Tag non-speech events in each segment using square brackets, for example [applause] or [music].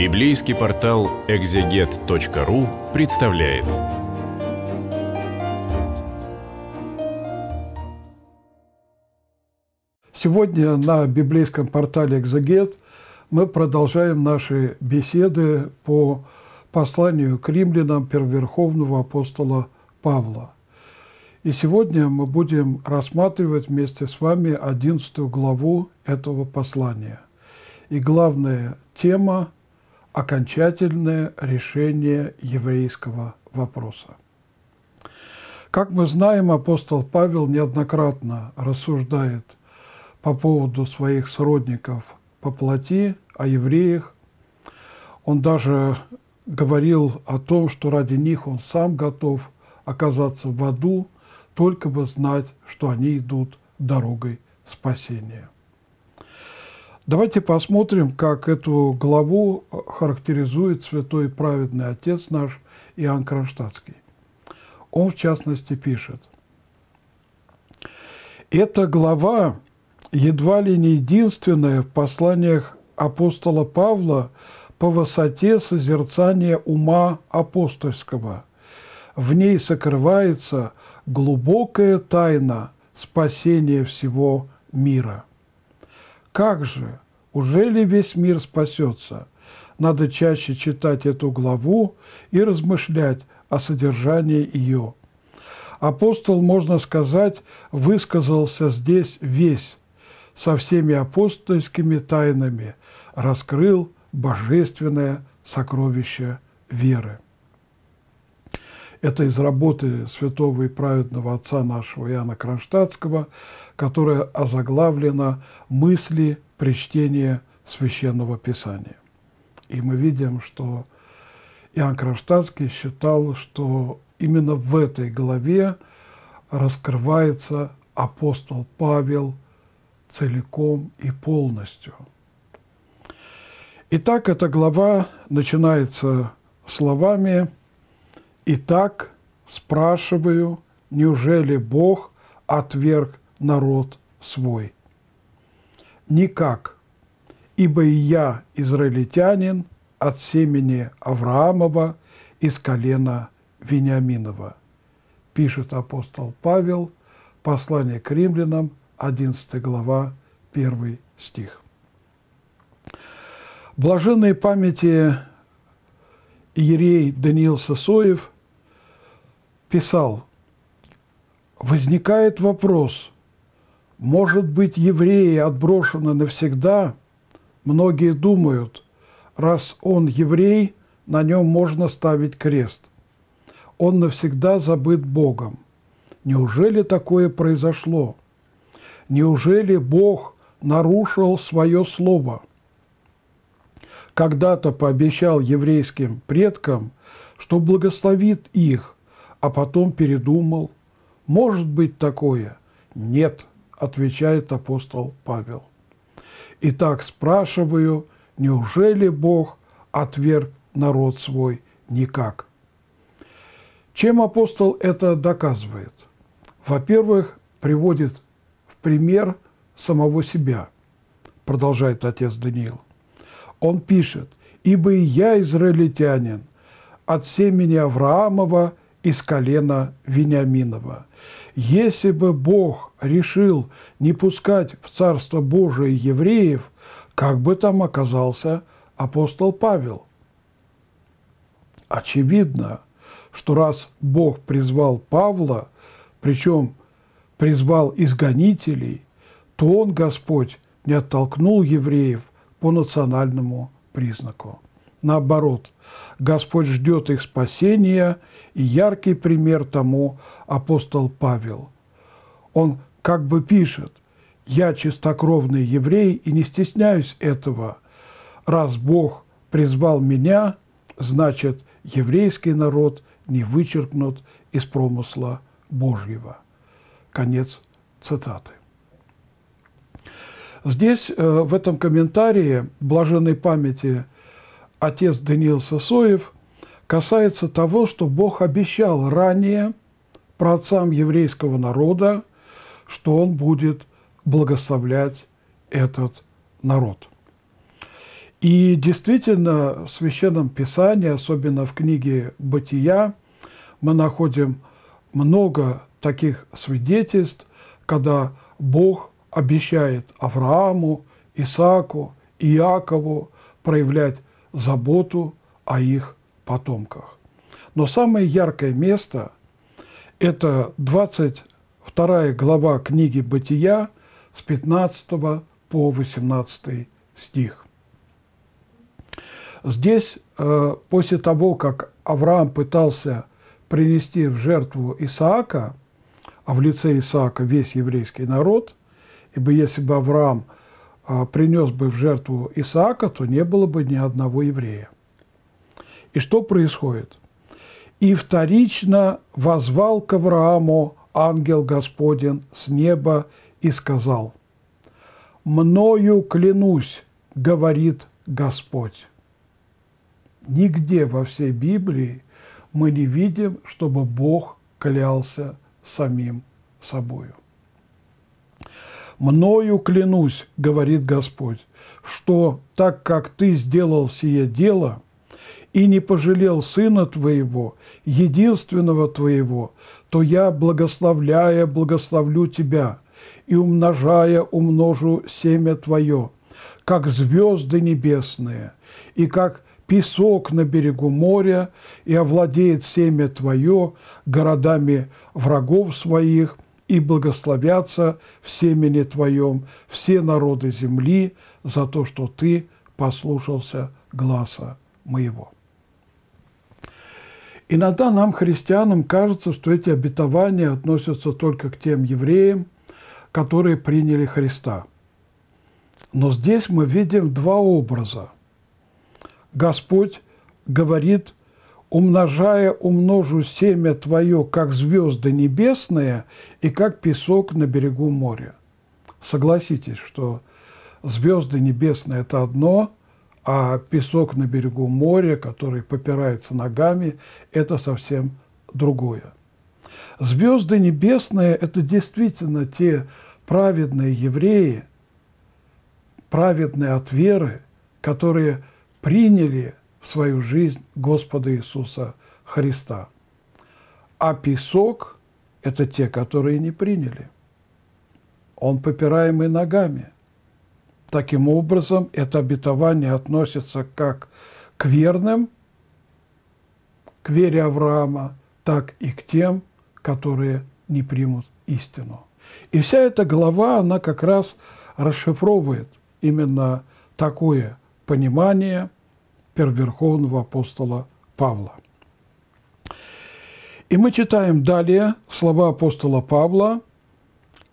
Библейский портал экзегет.ру представляет. Сегодня на библейском портале «Экзегет» мы продолжаем наши беседы по посланию к римлянам первоверховного апостола Павла. И сегодня мы будем рассматривать вместе с вами 11 главу этого послания. И главная тема – окончательное решение еврейского вопроса. Как мы знаем, апостол Павел неоднократно рассуждает по поводу своих сродников по плоти, о евреях. Он даже говорил о том, что ради них он сам готов оказаться в аду, только бы знать, что они идут дорогой спасения. Давайте посмотрим, как эту главу э, характеризует святой праведный отец наш Иоанн Кронштадтский. Он, в частности, пишет. Эта глава едва ли не единственная в посланиях апостола Павла по высоте созерцания ума апостольского. В ней сокрывается глубокая тайна спасения всего мира. Как же уже ли весь мир спасется? Надо чаще читать эту главу и размышлять о содержании ее. Апостол, можно сказать, высказался здесь весь, со всеми апостольскими тайнами, раскрыл божественное сокровище веры. Это из работы святого и праведного отца нашего Иоанна Кронштадтского, которая озаглавлена «Мысли при чтении Священного Писания. И мы видим, что Иоанн Кронштадтский считал, что именно в этой главе раскрывается апостол Павел целиком и полностью. Итак, эта глава начинается словами «Итак, спрашиваю, неужели Бог отверг народ свой?» никак, ибо и я, израильтянин, от семени Авраамова из колена Вениаминова, пишет апостол Павел, послание к римлянам, 11 глава, 1 стих. Блаженной памяти Иерей Даниил Сосоев писал, «Возникает вопрос – может быть, евреи отброшены навсегда? Многие думают, раз он еврей, на нем можно ставить крест. Он навсегда забыт Богом. Неужели такое произошло? Неужели Бог нарушил свое слово? Когда-то пообещал еврейским предкам, что благословит их, а потом передумал. Может быть такое? Нет – отвечает апостол Павел. Итак, спрашиваю, неужели Бог отверг народ свой никак? Чем апостол это доказывает? Во-первых, приводит в пример самого себя, продолжает отец Даниил. Он пишет, «Ибо и я, израильтянин, от семени Авраамова из колена Вениаминова. Если бы Бог решил не пускать в Царство Божие евреев, как бы там оказался апостол Павел? Очевидно, что раз Бог призвал Павла, причем призвал изгонителей, то он, Господь, не оттолкнул евреев по национальному признаку. Наоборот, Господь ждет их спасения, и яркий пример тому апостол Павел. Он как бы пишет, «Я чистокровный еврей и не стесняюсь этого. Раз Бог призвал меня, значит, еврейский народ не вычеркнут из промысла Божьего». Конец цитаты. Здесь, э, в этом комментарии блаженной памяти – отец Даниил Сосоев касается того, что Бог обещал ранее праотцам еврейского народа, что Он будет благословлять этот народ. И действительно, в Священном Писании, особенно в книге «Бытия», мы находим много таких свидетельств, когда Бог обещает Аврааму, Исааку, Иакову проявлять заботу о их потомках. Но самое яркое место – это 22 глава книги «Бытия» с 15 по 18 стих. Здесь, э, после того, как Авраам пытался принести в жертву Исаака, а в лице Исаака весь еврейский народ, ибо если бы Авраам – а, принес бы в жертву Исаака, то не было бы ни одного еврея. И что происходит? «И вторично возвал к Аврааму ангел Господен с неба и сказал, «Мною клянусь, говорит Господь». Нигде во всей Библии мы не видим, чтобы Бог клялся самим собою. «Мною клянусь, — говорит Господь, — что так как ты сделал сие дело и не пожалел сына твоего, единственного твоего, то я, благословляя, благословлю тебя, и умножая, умножу семя твое, как звезды небесные, и как песок на берегу моря, и овладеет семя твое городами врагов своих, и благословятся в семени Твоем все народы земли за то, что Ты послушался гласа моего». Иногда нам, христианам, кажется, что эти обетования относятся только к тем евреям, которые приняли Христа. Но здесь мы видим два образа. Господь говорит умножая умножу семя твое, как звезды небесные и как песок на берегу моря». Согласитесь, что звезды небесные – это одно, а песок на берегу моря, который попирается ногами, это совсем другое. Звезды небесные – это действительно те праведные евреи, праведные от веры, которые приняли – в свою жизнь Господа Иисуса Христа. А песок – это те, которые не приняли. Он попираемый ногами. Таким образом, это обетование относится как к верным, к вере Авраама, так и к тем, которые не примут истину. И вся эта глава, она как раз расшифровывает именно такое понимание – первоверховного апостола Павла. И мы читаем далее слова апостола Павла,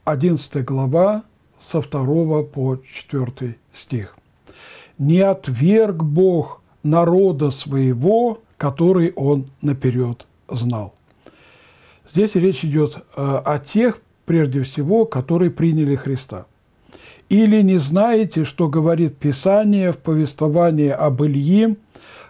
11 глава, со 2 по 4 стих. «Не отверг Бог народа своего, который он наперед знал». Здесь речь идет э, о тех, прежде всего, которые приняли Христа – или не знаете, что говорит Писание в повествовании об Ильи,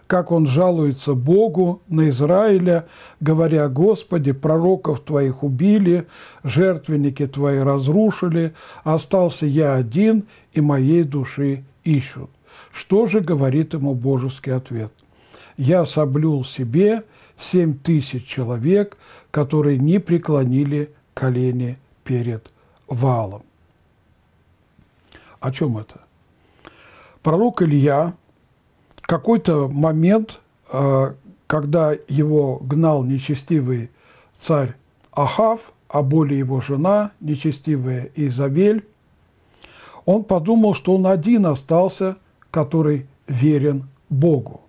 как он жалуется Богу на Израиля, говоря, «Господи, пророков Твоих убили, жертвенники Твои разрушили, остался я один, и моей души ищут». Что же говорит ему божеский ответ? «Я соблюл себе семь тысяч человек, которые не преклонили колени перед валом». О чем это? Пророк Илья в какой-то момент, э, когда его гнал нечестивый царь Ахав, а более его жена, нечестивая Изавель, он подумал, что он один остался, который верен Богу.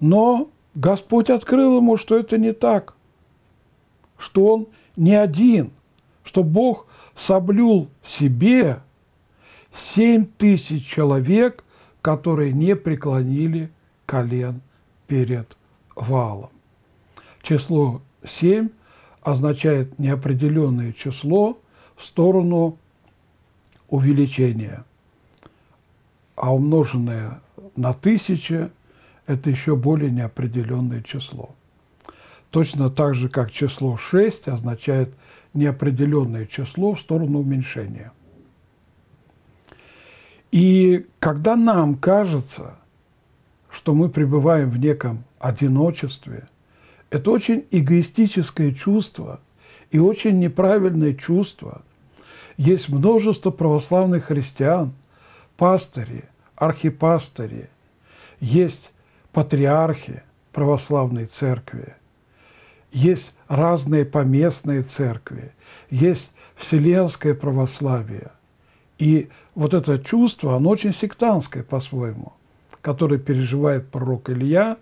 Но Господь открыл ему, что это не так, что он не один, что Бог соблюл себе 7 тысяч человек, которые не преклонили колен перед валом. Число 7 означает неопределенное число в сторону увеличения, а умноженное на тысячи – это еще более неопределенное число. Точно так же, как число 6 означает неопределенное число в сторону уменьшения – и когда нам кажется, что мы пребываем в неком одиночестве, это очень эгоистическое чувство и очень неправильное чувство. Есть множество православных христиан, пастыри, архипастыри, есть патриархи православной церкви, есть разные поместные церкви, есть вселенское православие. И вот это чувство, оно очень сектантское по-своему, которое переживает пророк Илья,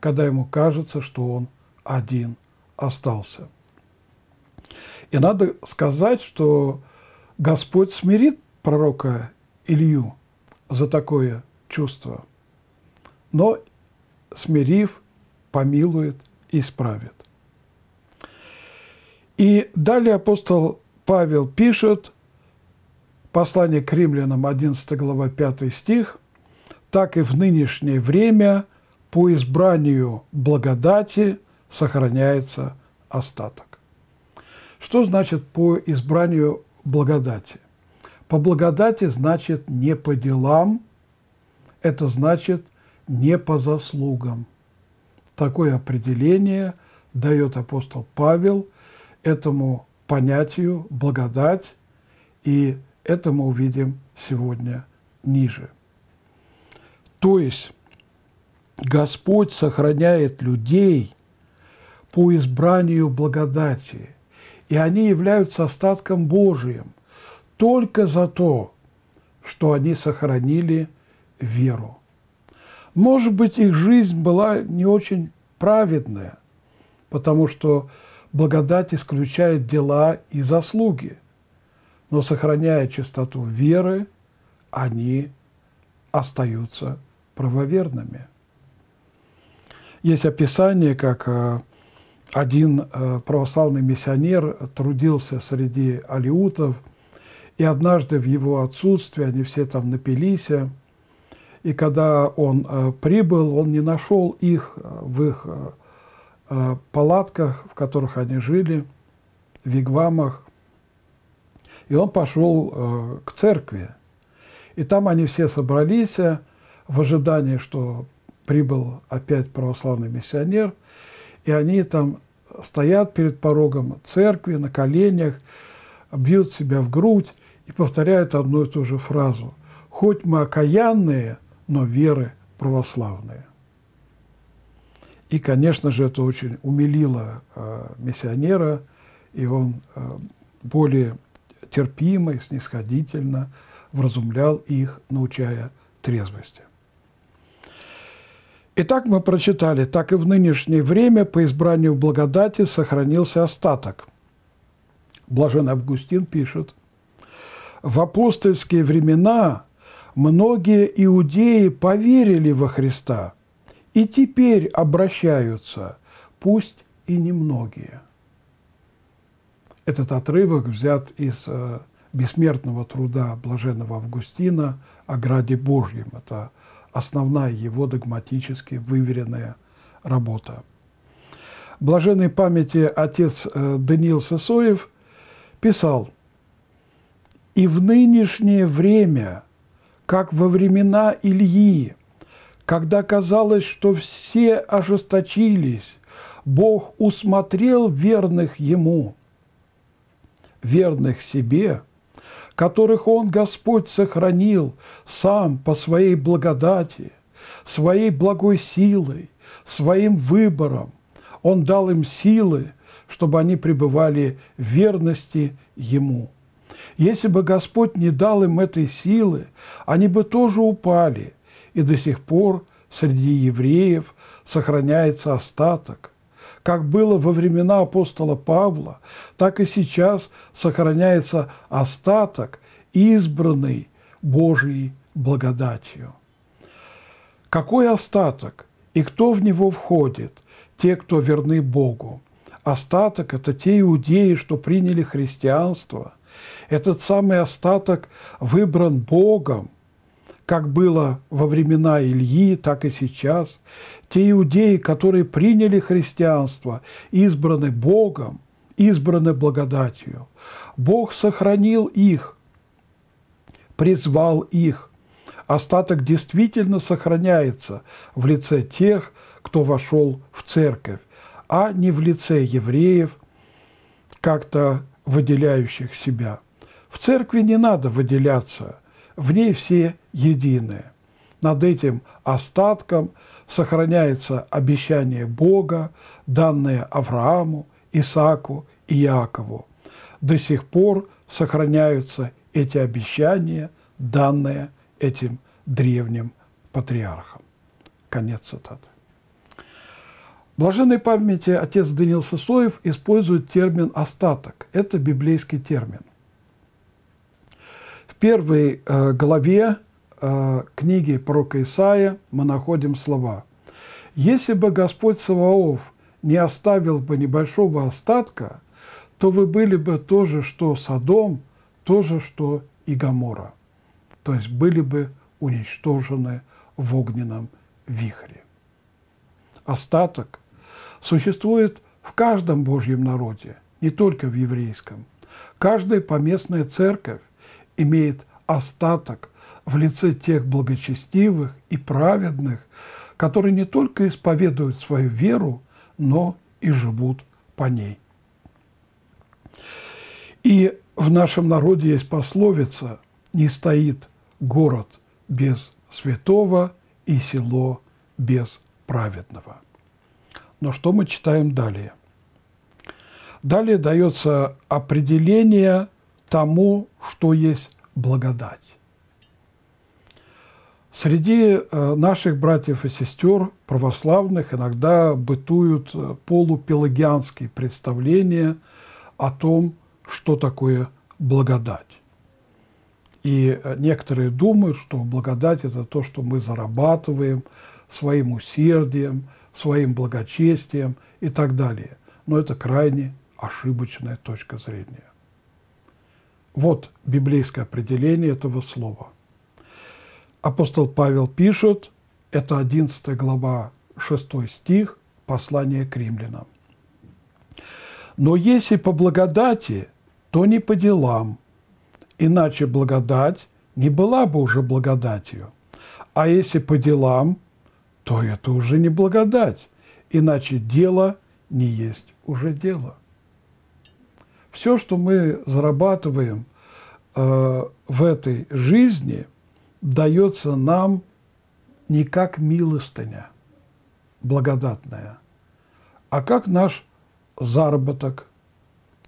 когда ему кажется, что он один остался. И надо сказать, что Господь смирит пророка Илью за такое чувство, но, смирив, помилует и исправит. И далее апостол Павел пишет, Послание к римлянам, 11 глава, 5 стих. «Так и в нынешнее время по избранию благодати сохраняется остаток». Что значит «по избранию благодати»? По благодати значит не по делам, это значит не по заслугам. Такое определение дает апостол Павел этому понятию благодать и благодать это мы увидим сегодня ниже. То есть Господь сохраняет людей по избранию благодати, и они являются остатком Божиим только за то, что они сохранили веру. Может быть, их жизнь была не очень праведная, потому что благодать исключает дела и заслуги – но сохраняя чистоту веры, они остаются правоверными. Есть описание, как э, один э, православный миссионер трудился среди алиутов, и однажды в его отсутствие они все там напились, э, и когда он прибыл, он не нашел их в их палатках, в которых они жили, в вигвамах, и он пошел э, к церкви. И там они все собрались э, в ожидании, что прибыл опять православный миссионер. И они там стоят перед порогом церкви на коленях, бьют себя в грудь и повторяют одну и ту же фразу. «Хоть мы окаянные, но веры православные». И, конечно же, это очень умилило э, миссионера, и он э, более терпимо и снисходительно вразумлял их, научая трезвости. Итак, мы прочитали, так и в нынешнее время по избранию благодати сохранился остаток. Блажен Августин пишет, «В апостольские времена многие иудеи поверили во Христа и теперь обращаются, пусть и немногие». Этот отрывок взят из э, бессмертного труда блаженного Августина о граде Божьем. Это основная его догматически выверенная работа. Блаженной памяти отец э, Даниил Сысоев писал «И в нынешнее время, как во времена Ильи, когда казалось, что все ожесточились, Бог усмотрел верных Ему» верных себе, которых Он, Господь, сохранил сам по своей благодати, своей благой силой, своим выбором. Он дал им силы, чтобы они пребывали в верности Ему. Если бы Господь не дал им этой силы, они бы тоже упали, и до сих пор среди евреев сохраняется остаток, как было во времена апостола Павла, так и сейчас сохраняется остаток, избранный Божьей благодатью. Какой остаток и кто в него входит? Те, кто верны Богу. Остаток – это те иудеи, что приняли христианство. Этот самый остаток выбран Богом как было во времена Ильи, так и сейчас. Те иудеи, которые приняли христианство, избраны Богом, избраны благодатью. Бог сохранил их, призвал их. Остаток действительно сохраняется в лице тех, кто вошел в церковь, а не в лице евреев, как-то выделяющих себя. В церкви не надо выделяться – в ней все едины. Над этим остатком сохраняется обещание Бога, данное Аврааму, Исааку и Якову. До сих пор сохраняются эти обещания, данные этим древним патриархам. Конец цитаты. В блаженной памяти отец Даниил Сысоев использует термин «остаток». Это библейский термин первой э, главе э, книги пророка Исаия мы находим слова. «Если бы Господь Саваоф не оставил бы небольшого остатка, то вы были бы то же, что Содом, то же, что и Гамора». То есть были бы уничтожены в огненном вихре. Остаток существует в каждом Божьем народе, не только в еврейском. Каждая поместная церковь имеет остаток в лице тех благочестивых и праведных, которые не только исповедуют свою веру, но и живут по ней. И в нашем народе есть пословица «Не стоит город без святого и село без праведного». Но что мы читаем далее? Далее дается определение тому, что есть благодать. Среди э, наших братьев и сестер православных иногда бытуют э, полупелагианские представления о том, что такое благодать. И э, некоторые думают, что благодать – это то, что мы зарабатываем своим усердием, своим благочестием и так далее. Но это крайне ошибочная точка зрения. Вот библейское определение этого слова. Апостол Павел пишет, это 11 глава, 6 стих, послание к римлянам. «Но если по благодати, то не по делам, иначе благодать не была бы уже благодатью. А если по делам, то это уже не благодать, иначе дело не есть уже дело» все, что мы зарабатываем э, в этой жизни, дается нам не как милостыня благодатная, а как наш заработок.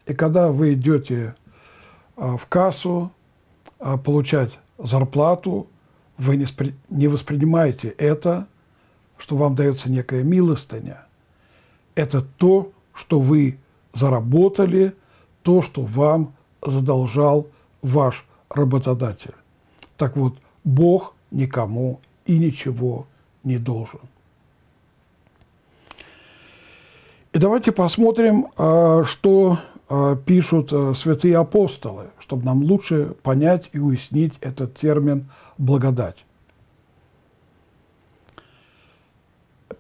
И когда вы идете э, в кассу э, получать зарплату, вы не, не воспринимаете это, что вам дается некая милостыня. Это то, что вы заработали – то, что вам задолжал ваш работодатель. Так вот, Бог никому и ничего не должен. И давайте посмотрим, а, что а, пишут а, святые апостолы, чтобы нам лучше понять и уяснить этот термин «благодать».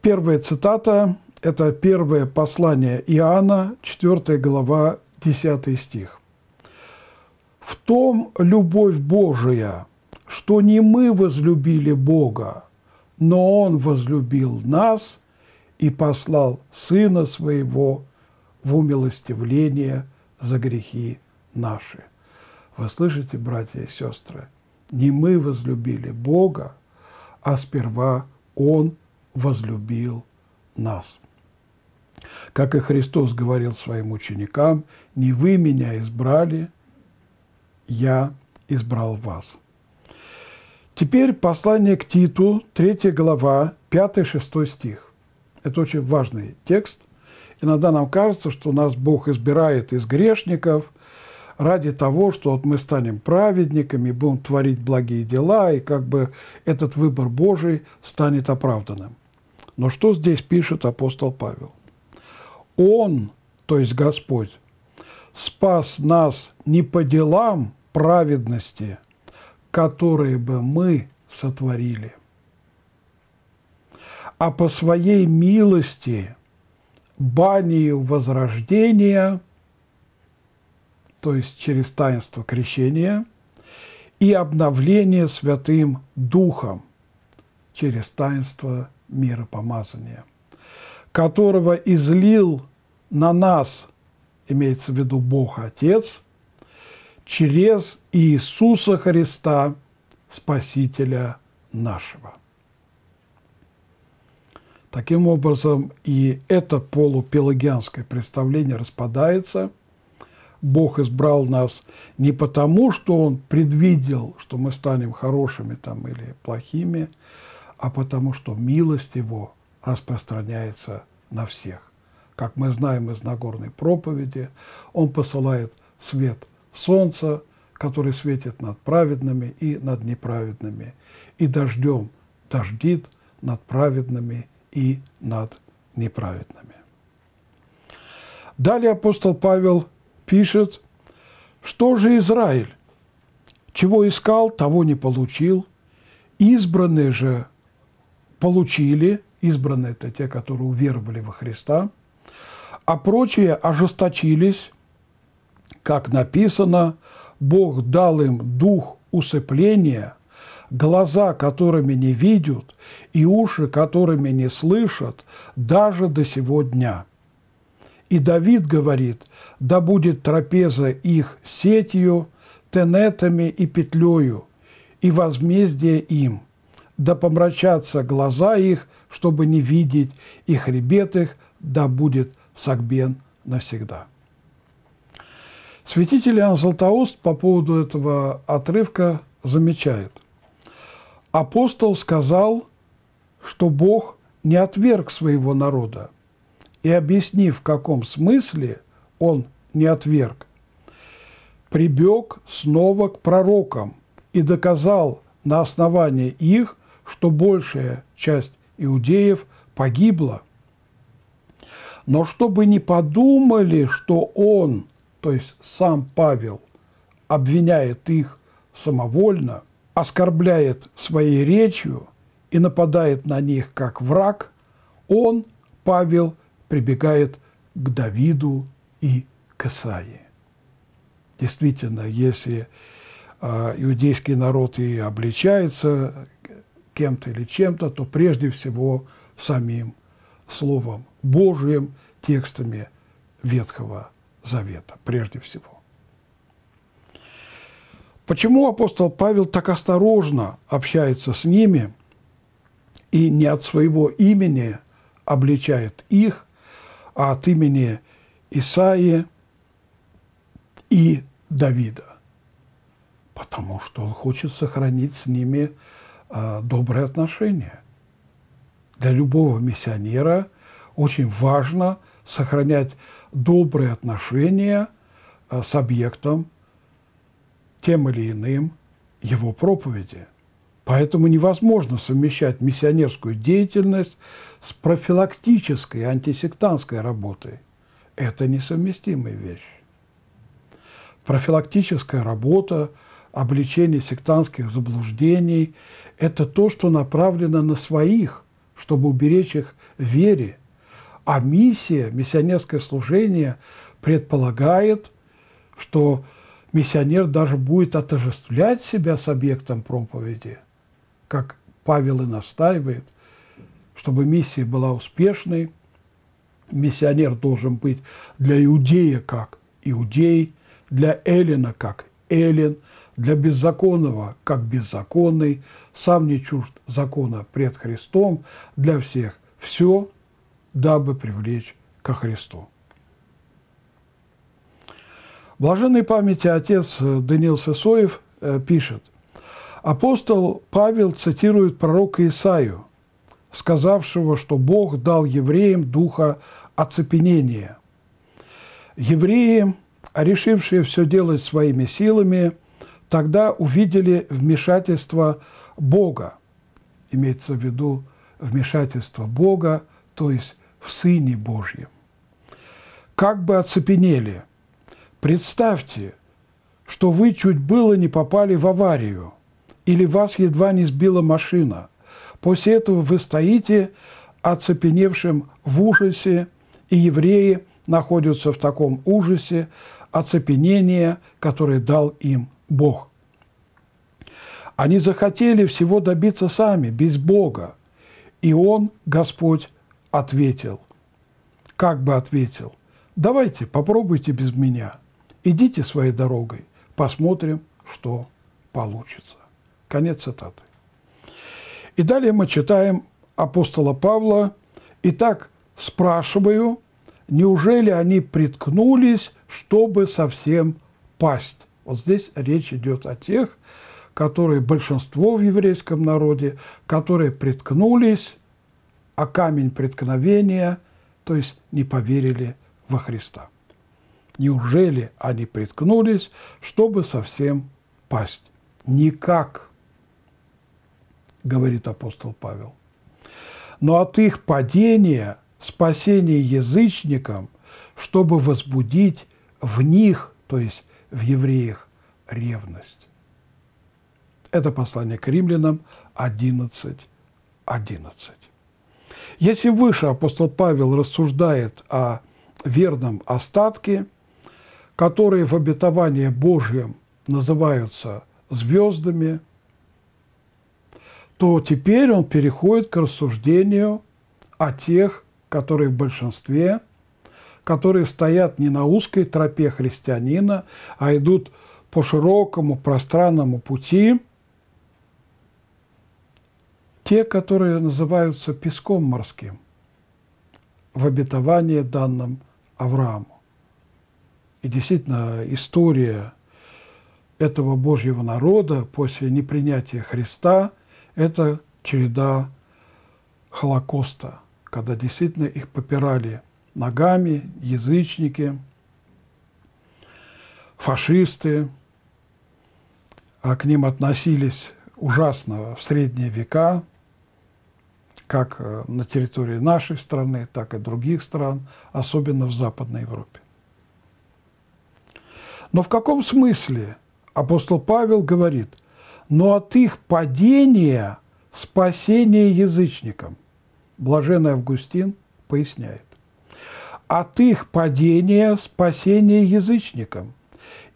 Первая цитата – это первое послание Иоанна, 4 глава, 10 стих. «В том любовь Божия, что не мы возлюбили Бога, но Он возлюбил нас и послал Сына Своего в умилостивление за грехи наши». Вы слышите, братья и сестры, не мы возлюбили Бога, а сперва Он возлюбил нас. Как и Христос говорил своим ученикам, не вы меня избрали, я избрал вас. Теперь послание к Титу, 3 глава, 5-6 стих. Это очень важный текст. Иногда нам кажется, что нас Бог избирает из грешников ради того, что вот мы станем праведниками, будем творить благие дела, и как бы этот выбор Божий станет оправданным. Но что здесь пишет апостол Павел? Он, то есть Господь, спас нас не по делам праведности, которые бы мы сотворили, а по своей милости банию возрождения, то есть через таинство крещения, и обновление Святым Духом через таинство миропомазания, которого излил на нас – имеется в виду Бог Отец, через Иисуса Христа, Спасителя нашего. Таким образом, и это полупелагианское представление распадается. Бог избрал нас не потому, что Он предвидел, что мы станем хорошими там, или плохими, а потому что милость Его распространяется на всех как мы знаем из Нагорной проповеди, Он посылает свет солнца, который светит над праведными и над неправедными, и дождем дождит над праведными и над неправедными. Далее апостол Павел пишет, что же Израиль, чего искал, того не получил, избранные же получили, избранные – это те, которые уверовали во Христа, а прочие ожесточились, как написано, Бог дал им дух усыпления, глаза, которыми не видят, и уши, которыми не слышат, даже до сего дня. И Давид говорит, да будет трапеза их сетью, тенетами и петлею, и возмездие им, да помрачатся глаза их, чтобы не видеть, и хребет их да будет Сагбен навсегда. Святитель Иоанн Златоуст по поводу этого отрывка замечает. Апостол сказал, что Бог не отверг своего народа, и объяснив, в каком смысле он не отверг, прибег снова к пророкам и доказал на основании их, что большая часть иудеев погибла – но чтобы не подумали, что он, то есть сам Павел, обвиняет их самовольно, оскорбляет своей речью и нападает на них как враг, он, Павел, прибегает к Давиду и к Исаии. Действительно, если а, иудейский народ и обличается кем-то или чем-то, то прежде всего самим словом Божиим текстами Ветхого Завета прежде всего. Почему апостол Павел так осторожно общается с ними и не от своего имени обличает их, а от имени Исаии и Давида? Потому что он хочет сохранить с ними а, добрые отношения. Для любого миссионера – очень важно сохранять добрые отношения э, с объектом, тем или иным, его проповеди. Поэтому невозможно совмещать миссионерскую деятельность с профилактической антисектантской работой. Это несовместимые вещи. Профилактическая работа, обличение сектантских заблуждений – это то, что направлено на своих, чтобы уберечь их вере – а миссия, миссионерское служение предполагает, что миссионер даже будет отожествлять себя с объектом проповеди, как Павел и настаивает, чтобы миссия была успешной, миссионер должен быть для иудея как иудей, для эллина как эллин, для беззаконного как беззаконный, сам не чужд закона пред Христом, для всех все – дабы привлечь ко Христу. Блаженной памяти отец Даниил Сысоев э, пишет, апостол Павел цитирует пророка Исаию, сказавшего, что Бог дал евреям духа оцепенения. Евреи, решившие все делать своими силами, тогда увидели вмешательство Бога, имеется в виду вмешательство Бога, то есть в Сыне Божьем. Как бы оцепенели. Представьте, что вы чуть было не попали в аварию, или вас едва не сбила машина. После этого вы стоите оцепеневшим в ужасе, и евреи находятся в таком ужасе оцепенения, которое дал им Бог. Они захотели всего добиться сами, без Бога, и Он, Господь, ответил. Как бы ответил? Давайте, попробуйте без меня. Идите своей дорогой. Посмотрим, что получится. Конец цитаты. И далее мы читаем апостола Павла. «Итак, спрашиваю, неужели они приткнулись, чтобы совсем пасть?» Вот здесь речь идет о тех, которые большинство в еврейском народе, которые приткнулись а камень преткновения, то есть не поверили во Христа. Неужели они приткнулись, чтобы совсем пасть? Никак, говорит апостол Павел. Но от их падения спасение язычникам, чтобы возбудить в них, то есть в евреях, ревность. Это послание к римлянам 11.11. 11. Если выше апостол Павел рассуждает о верном остатке, которые в обетовании Божьем называются звездами, то теперь он переходит к рассуждению о тех, которые в большинстве, которые стоят не на узкой тропе христианина, а идут по широкому пространному пути – те, которые называются песком морским, в обетовании данным Аврааму. И действительно, история этого Божьего народа после непринятия Христа – это череда Холокоста, когда действительно их попирали ногами язычники, фашисты, а к ним относились ужасно в средние века – как э, на территории нашей страны, так и других стран, особенно в Западной Европе. Но в каком смысле апостол Павел говорит, но от их падения спасение язычникам? Блаженный Августин поясняет. От их падения спасение язычникам.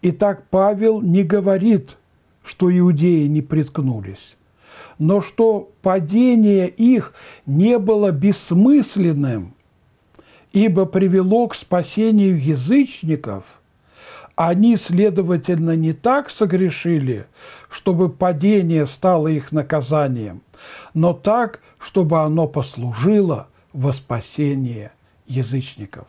Итак, Павел не говорит, что иудеи не приткнулись но что падение их не было бессмысленным, ибо привело к спасению язычников, они, следовательно, не так согрешили, чтобы падение стало их наказанием, но так, чтобы оно послужило во спасение язычников.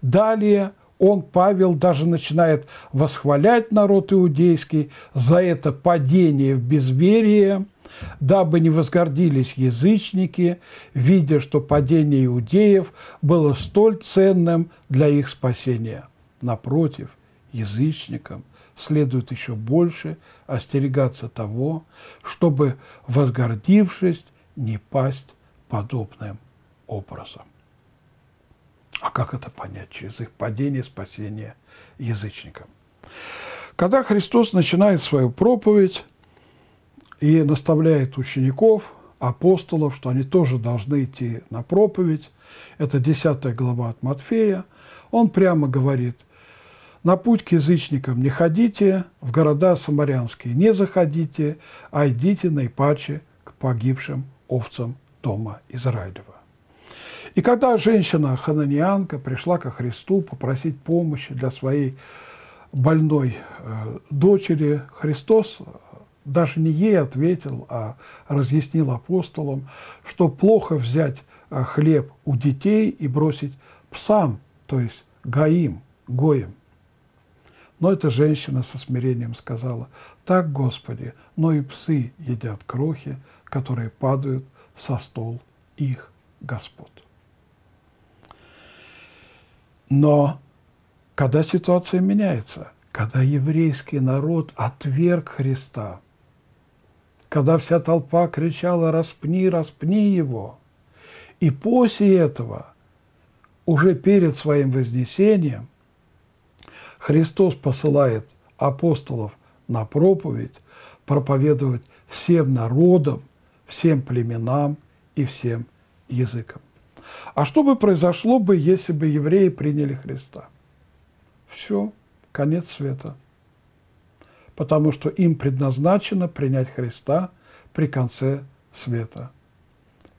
Далее он, Павел, даже начинает восхвалять народ иудейский за это падение в безверие, дабы не возгордились язычники, видя, что падение иудеев было столь ценным для их спасения. Напротив, язычникам следует еще больше остерегаться того, чтобы, возгордившись, не пасть подобным образом. А как это понять? Через их падение спасение язычникам. Когда Христос начинает свою проповедь, и наставляет учеников, апостолов, что они тоже должны идти на проповедь. Это 10 глава от Матфея. Он прямо говорит, «На путь к язычникам не ходите, в города самарянские не заходите, а идите наипаче к погибшим овцам дома Израилева». И когда женщина хананианка пришла ко Христу попросить помощи для своей больной э, дочери, Христос даже не ей ответил, а разъяснил апостолам, что плохо взять э, хлеб у детей и бросить псам, то есть гаим, гоем. Но эта женщина со смирением сказала, «Так, Господи, но и псы едят крохи, которые падают со стол их господ». Но когда ситуация меняется, когда еврейский народ отверг Христа – когда вся толпа кричала «Распни, распни его!». И после этого, уже перед своим вознесением, Христос посылает апостолов на проповедь, проповедовать всем народам, всем племенам и всем языкам. А что бы произошло бы, если бы евреи приняли Христа? Все, конец света – потому что им предназначено принять Христа при конце света.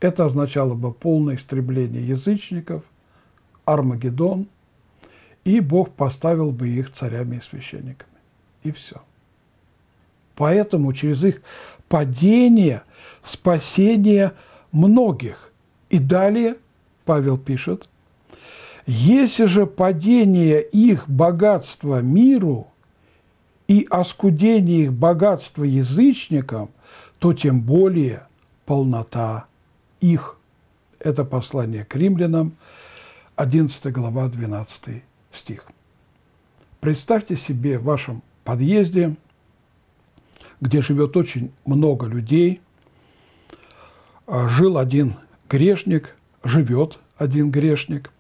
Это означало бы полное истребление язычников, Армагеддон, и Бог поставил бы их царями и священниками. И все. Поэтому через их падение спасение многих. И далее Павел пишет, «Если же падение их богатства миру – и оскудение их богатства язычникам, то тем более полнота их. Это послание к римлянам, 11 глава, 12 стих. Представьте себе в вашем подъезде, где живет очень много людей, а, жил один грешник, живет один грешник,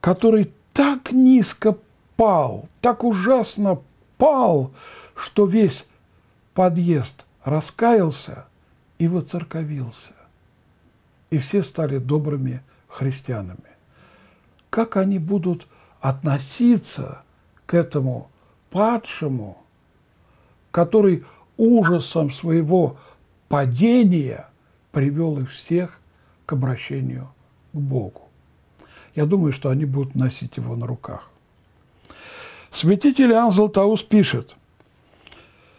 который так низко пал, так ужасно пал, что весь подъезд раскаялся и воцерковился. И все стали добрыми христианами. Как они будут относиться к этому падшему, который ужасом своего падения привел их всех к обращению к Богу. Я думаю, что они будут носить его на руках. Святитель Иоанн Златоуст пишет,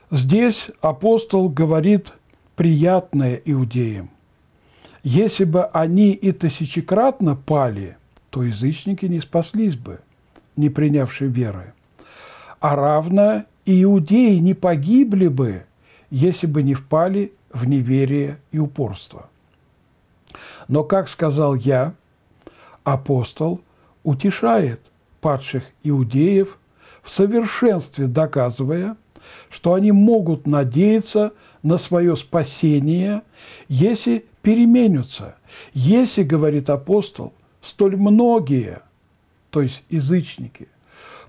«Здесь апостол говорит приятное иудеям. Если бы они и тысячекратно пали, то язычники не спаслись бы, не принявшие веры. А равно и иудеи не погибли бы, если бы не впали в неверие и упорство. Но, как сказал я, апостол утешает падших иудеев – в совершенстве доказывая, что они могут надеяться на свое спасение, если переменятся, если, говорит апостол, столь многие, то есть язычники,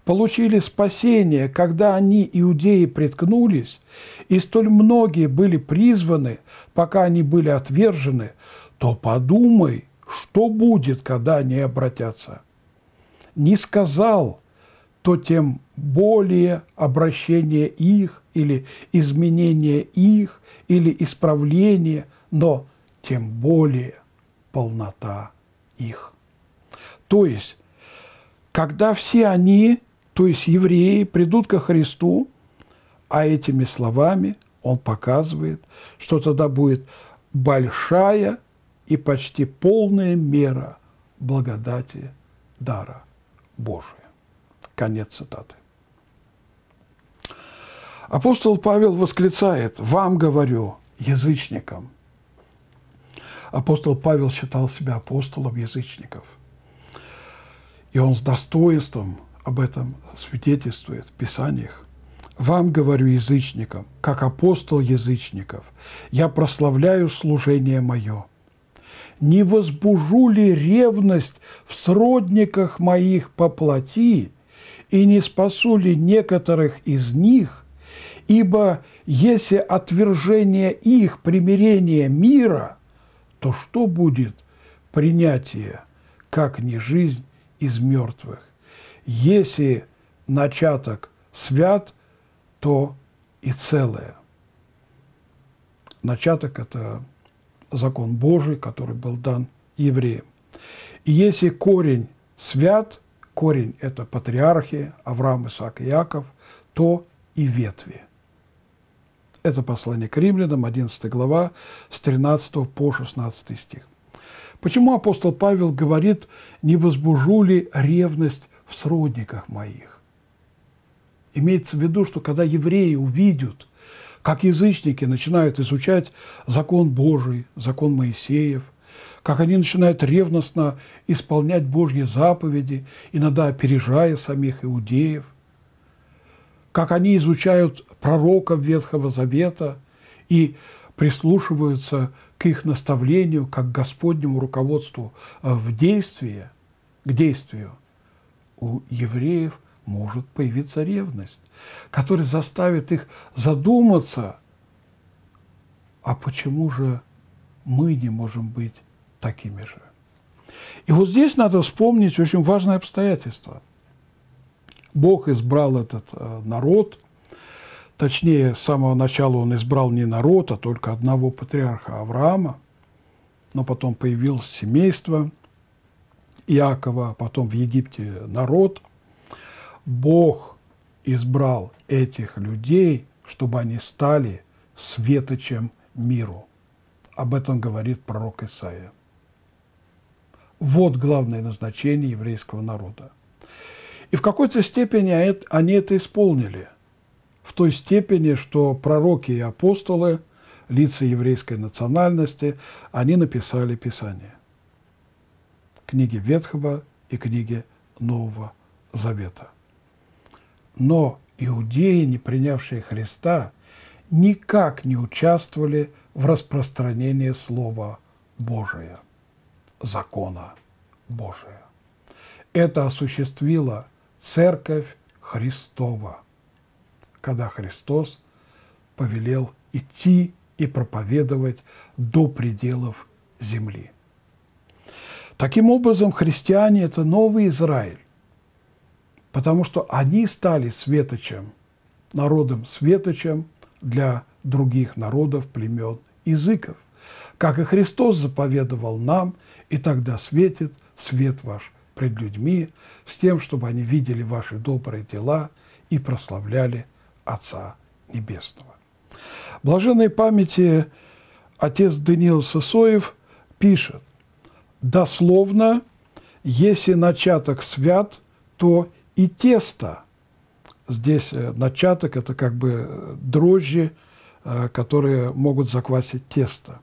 получили спасение, когда они, иудеи, приткнулись, и столь многие были призваны, пока они были отвержены, то подумай, что будет, когда они обратятся. Не сказал – то тем более обращение их или изменение их или исправление, но тем более полнота их. То есть, когда все они, то есть евреи, придут ко Христу, а этими словами он показывает, что тогда будет большая и почти полная мера благодати дара Божия. Конец цитаты. Апостол Павел восклицает, «Вам говорю, язычникам». Апостол Павел считал себя апостолом язычников. И он с достоинством об этом свидетельствует в Писаниях. «Вам говорю, язычникам, как апостол язычников, я прославляю служение мое. Не возбужу ли ревность в сродниках моих по плоти, и не спасу ли некоторых из них, ибо если отвержение их примирение мира, то что будет принятие, как не жизнь из мертвых? Если начаток свят, то и целое. Начаток – это закон Божий, который был дан евреям. И если корень свят – Корень – это патриархи, Авраам, Исаак и Яков, то и ветви. Это послание к римлянам, 11 глава, с 13 по 16 стих. Почему апостол Павел говорит, не возбужу ли ревность в сродниках моих? Имеется в виду, что когда евреи увидят, как язычники начинают изучать закон Божий, закон Моисеев – как они начинают ревностно исполнять Божьи заповеди, иногда опережая самих иудеев, как они изучают пророков Ветхого Завета и прислушиваются к их наставлению, как к Господнему руководству а в действии, к действию, у евреев может появиться ревность, которая заставит их задуматься, а почему же мы не можем быть такими же. И вот здесь надо вспомнить очень важное обстоятельство. Бог избрал этот э, народ, точнее, с самого начала он избрал не народ, а только одного патриарха Авраама, но потом появилось семейство Иакова, а потом в Египте народ. Бог избрал этих людей, чтобы они стали светочем миру. Об этом говорит пророк Исаия. Вот главное назначение еврейского народа. И в какой-то степени они это исполнили, в той степени, что пророки и апостолы, лица еврейской национальности, они написали Писание. Книги Ветхого и книги Нового Завета. Но иудеи, не принявшие Христа, никак не участвовали в распространении Слова Божия закона Божия. Это осуществила Церковь Христова, когда Христос повелел идти и проповедовать до пределов земли. Таким образом, христиане – это новый Израиль, потому что они стали светочем, народом светочем для других народов, племен, языков, как и Христос заповедовал нам – и тогда светит свет ваш пред людьми, с тем, чтобы они видели ваши добрые дела и прославляли Отца Небесного. Блаженной памяти отец Даниил Сысоев пишет, «Дословно, если начаток свят, то и тесто». Здесь э, начаток – это как бы э, дрожжи, э, которые могут заквасить тесто.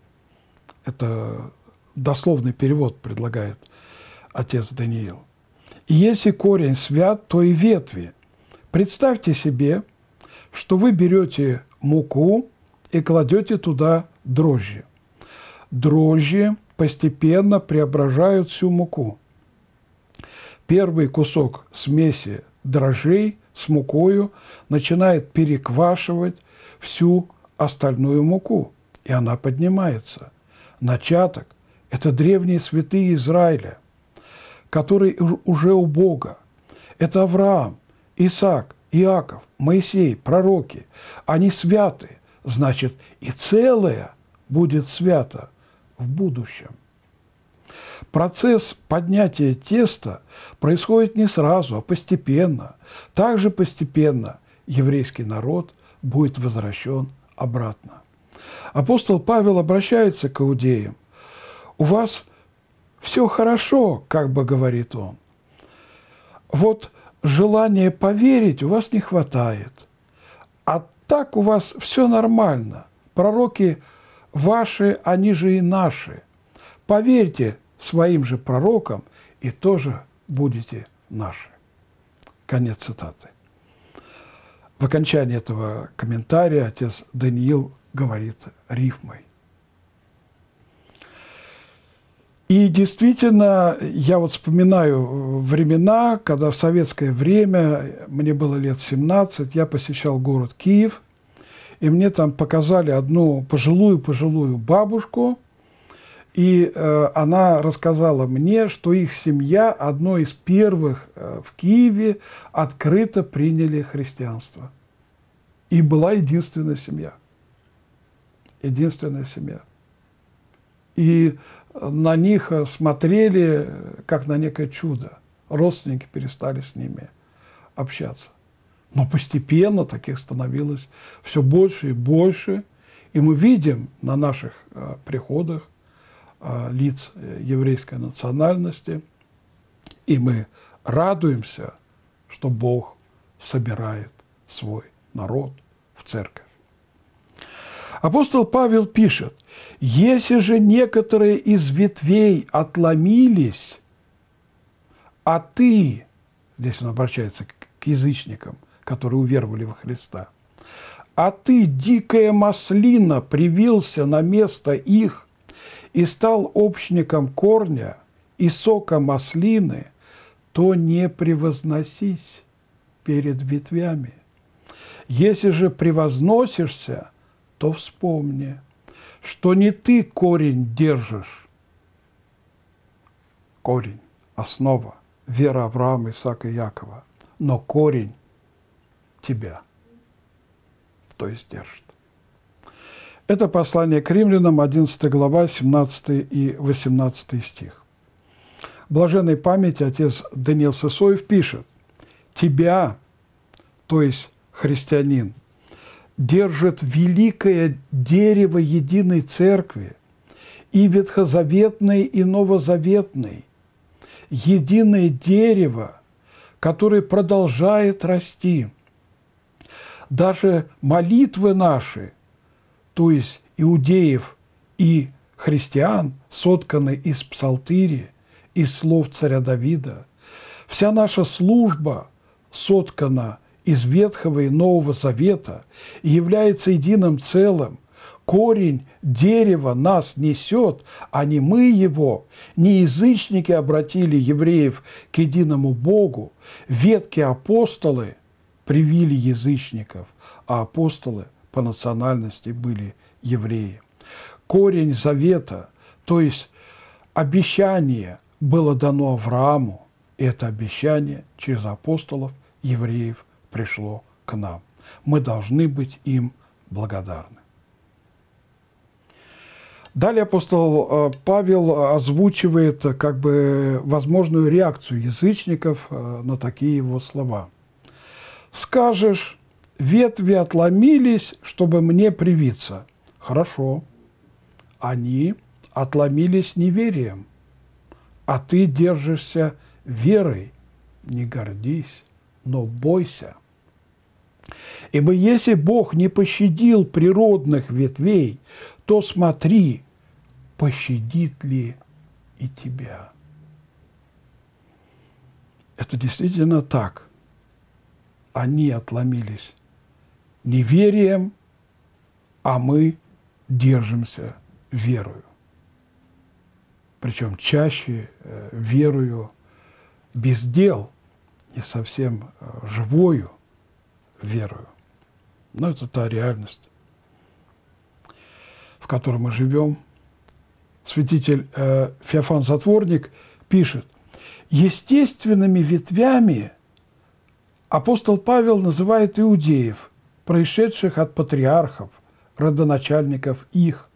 Это дословный перевод предлагает отец Даниил. И если корень свят, то и ветви. Представьте себе, что вы берете муку и кладете туда дрожжи. Дрожжи постепенно преображают всю муку. Первый кусок смеси дрожжей с мукою начинает переквашивать всю остальную муку, и она поднимается. Начаток – это древние святые Израиля, которые уже у Бога. Это Авраам, Исаак, Иаков, Моисей, пророки. Они святы, значит, и целое будет свято в будущем. Процесс поднятия теста происходит не сразу, а постепенно. Также постепенно еврейский народ будет возвращен обратно. Апостол Павел обращается к иудеям у вас все хорошо, как бы говорит он. Вот желания поверить у вас не хватает. А так у вас все нормально. Пророки ваши, они же и наши. Поверьте своим же пророкам, и тоже будете наши. Конец цитаты. В окончании этого комментария отец Даниил говорит рифмой – И действительно, я вот вспоминаю э, времена, когда в советское время, мне было лет 17, я посещал город Киев, и мне там показали одну пожилую-пожилую бабушку, и э, она рассказала мне, что их семья одной из первых э, в Киеве открыто приняли христианство. И была единственная семья. Единственная семья. И на них э, смотрели э, как на некое чудо. Родственники перестали с ними общаться. Но постепенно таких становилось все больше и больше. И мы видим на наших э, приходах лиц еврейской национальности, и мы радуемся, что Бог собирает свой народ в церковь. Апостол Павел пишет, «Если же некоторые из ветвей отломились, а ты...» Здесь он обращается к язычникам, которые уверовали во Христа. «А ты, дикая маслина, привился на место их и стал общником корня и сока маслины, то не превозносись перед ветвями. Если же превозносишься – то вспомни, что не ты корень держишь, корень, основа, вера Авраама, Исаака и Якова, но корень тебя, то есть держит. Это послание к римлянам, 11 глава, 17 и 18 стих. Блаженной памяти отец Даниил Сысоев пишет, «Тебя, то есть христианин, держит великое дерево единой церкви, и ветхозаветной, и новозаветной, единое дерево, которое продолжает расти. Даже молитвы наши, то есть иудеев и христиан, сотканы из псалтири, из слов царя Давида. Вся наша служба соткана – из Ветхого и Нового Завета и является единым целым. Корень дерева нас несет, а не мы его. Не язычники обратили евреев к единому Богу. Ветки апостолы привили язычников, а апостолы по национальности были евреи. Корень завета, то есть обещание, было дано Аврааму. И это обещание через апостолов евреев пришло к нам. Мы должны быть им благодарны. Далее апостол э, Павел озвучивает э, как бы возможную реакцию язычников э, на такие его слова. «Скажешь, ветви отломились, чтобы мне привиться». Хорошо. Они отломились неверием, а ты держишься верой. Не гордись, но бойся – Ибо если Бог не пощадил природных ветвей, то смотри, пощадит ли и тебя. Это действительно так. Они отломились неверием, а мы держимся верою. Причем чаще э, верою без дел, не совсем э, живою, верою. Но это та реальность, в которой мы живем. Святитель э, Феофан Затворник пишет, естественными ветвями апостол Павел называет иудеев, происшедших от патриархов, родоначальников их,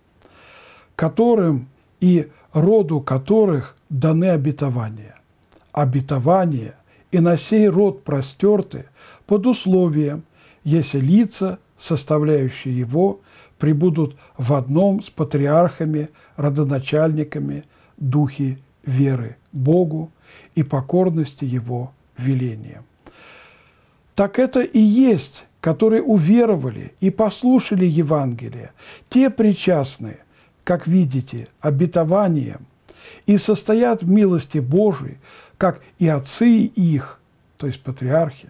которым и роду которых даны обетования. Обетования и на сей род простерты под условием, если лица, составляющие его, прибудут в одном с патриархами, родоначальниками духи веры Богу и покорности Его велениям. Так это и есть, которые уверовали и послушали Евангелие, те причастные, как видите, обетованием, и состоят в милости Божией, как и отцы их, то есть патриархи,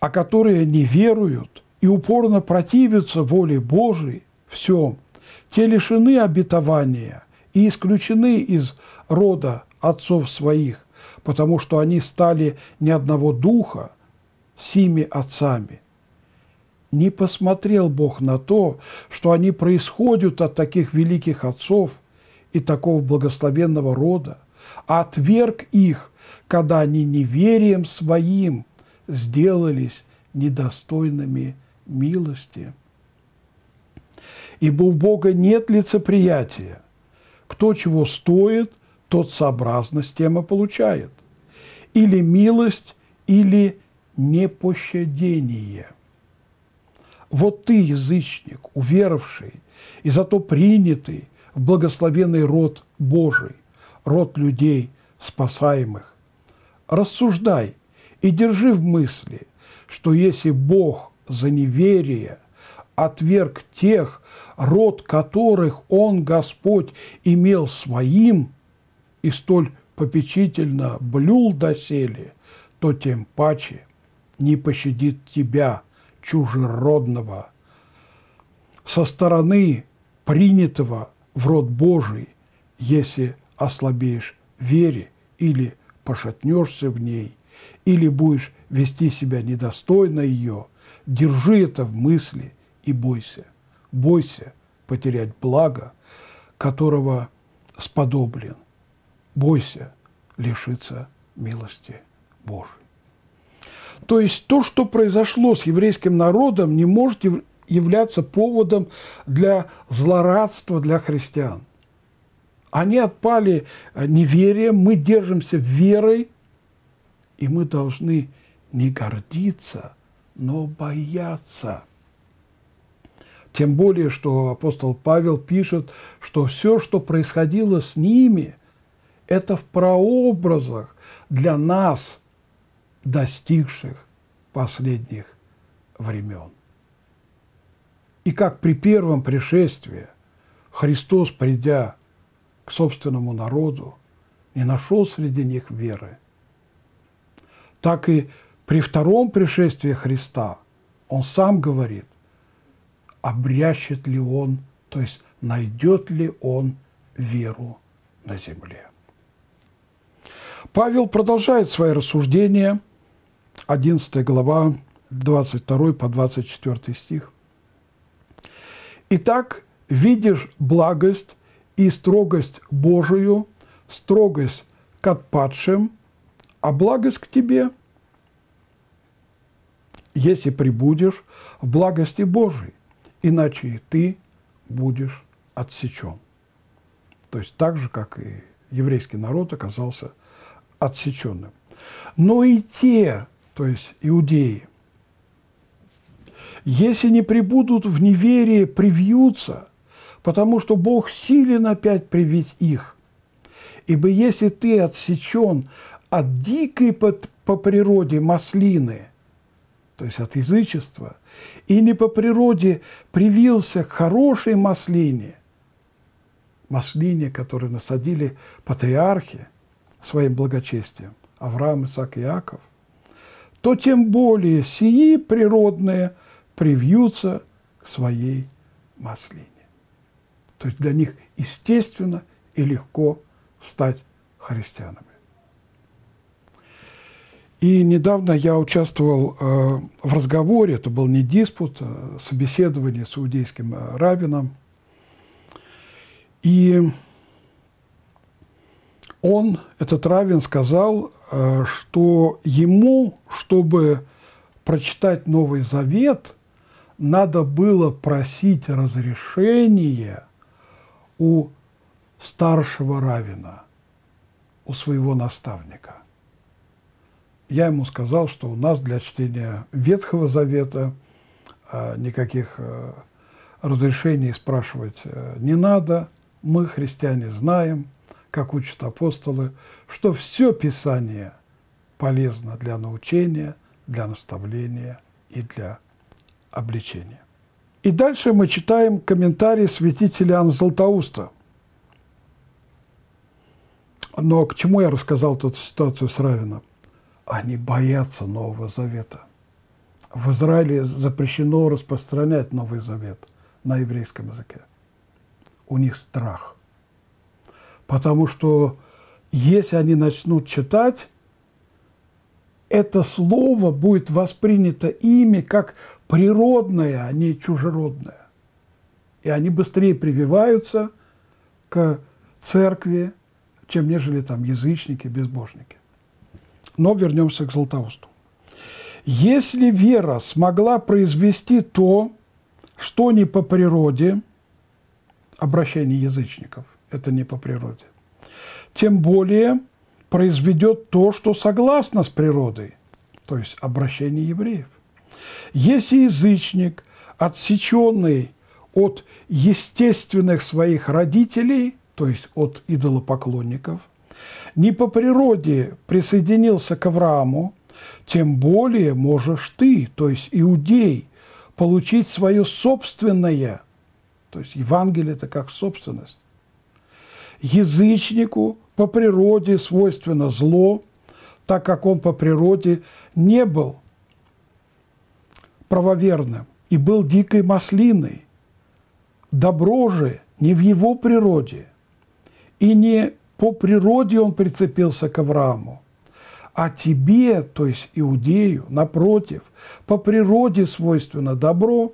а которые не веруют и упорно противятся воле Божией, все, те лишены обетования и исключены из рода отцов своих, потому что они стали ни одного духа сими отцами. Не посмотрел Бог на то, что они происходят от таких великих отцов и такого благословенного рода, а отверг их, когда они неверием своим – сделались недостойными милости. Ибо у Бога нет лицеприятия. Кто чего стоит, тот сообразно с тем и получает. Или милость, или непощадение. Вот ты, язычник, уверовавший и зато принятый в благословенный род Божий, род людей спасаемых, рассуждай – и держи в мысли, что если Бог за неверие отверг тех, род которых Он, Господь, имел своим и столь попечительно блюл доселе, то тем паче не пощадит тебя, чужеродного, со стороны принятого в род Божий, если ослабеешь вере или пошатнешься в ней – или будешь вести себя недостойно ее, держи это в мысли и бойся. Бойся потерять благо, которого сподоблен. Бойся лишиться милости Божьей. То есть то, что произошло с еврейским народом, не может являться поводом для злорадства для христиан. Они отпали э, неверием, мы держимся верой – и мы должны не гордиться, но бояться. Тем более, что апостол Павел пишет, что все, что происходило с ними, это в прообразах для нас, достигших последних времен. И как при первом пришествии Христос, придя к собственному народу, не нашел среди них веры – так и при втором пришествии Христа он сам говорит, обрящет ли он, то есть найдет ли он веру на земле. Павел продолжает свои рассуждения, 11 глава, 22 по 24 стих. «Итак, видишь благость и строгость Божию, строгость к отпадшим, а благость к тебе, если прибудешь в благости Божией, иначе и ты будешь отсечен. То есть так же, как и еврейский народ оказался отсеченным. Но и те, то есть иудеи, если не прибудут в неверии, привьются, потому что Бог силен опять привить их. Ибо если ты отсечен от дикой по, по природе маслины, то есть от язычества, и не по природе привился к хорошей маслине, маслине, которую насадили патриархи своим благочестием, Авраам, Исаак и Иаков, то тем более сии природные привьются к своей маслине. То есть для них естественно и легко стать христианами. И недавно я участвовал э, в разговоре, это был не диспут, а собеседование с иудейским э, раввином. И он, этот раввин, сказал, э, что ему, чтобы прочитать Новый Завет, надо было просить разрешение у старшего равина, у своего наставника – я ему сказал, что у нас для чтения Ветхого Завета а, никаких э, разрешений спрашивать э, не надо. Мы, христиане, знаем, как учат апостолы, что все Писание полезно для научения, для наставления и для обличения. И дальше мы читаем комментарий святителя Иоанна Златоуста. Но к чему я рассказал эту ситуацию с Равином? Они боятся Нового Завета. В Израиле запрещено распространять Новый Завет на еврейском языке. У них страх. Потому что если они начнут читать, это слово будет воспринято ими как природное, а не чужеродное. И они быстрее прививаются к церкви, чем нежели там язычники, безбожники. Но вернемся к Златоусту. Если вера смогла произвести то, что не по природе, обращение язычников, это не по природе, тем более произведет то, что согласно с природой, то есть обращение евреев. Если язычник, отсеченный от естественных своих родителей, то есть от идолопоклонников – не по природе присоединился к Аврааму, тем более можешь ты, то есть иудей, получить свое собственное, то есть Евангелие – это как собственность. Язычнику по природе свойственно зло, так как он по природе не был правоверным и был дикой маслиной. Добро же не в его природе и не по природе он прицепился к Аврааму. А тебе, то есть иудею, напротив, по природе свойственно добро,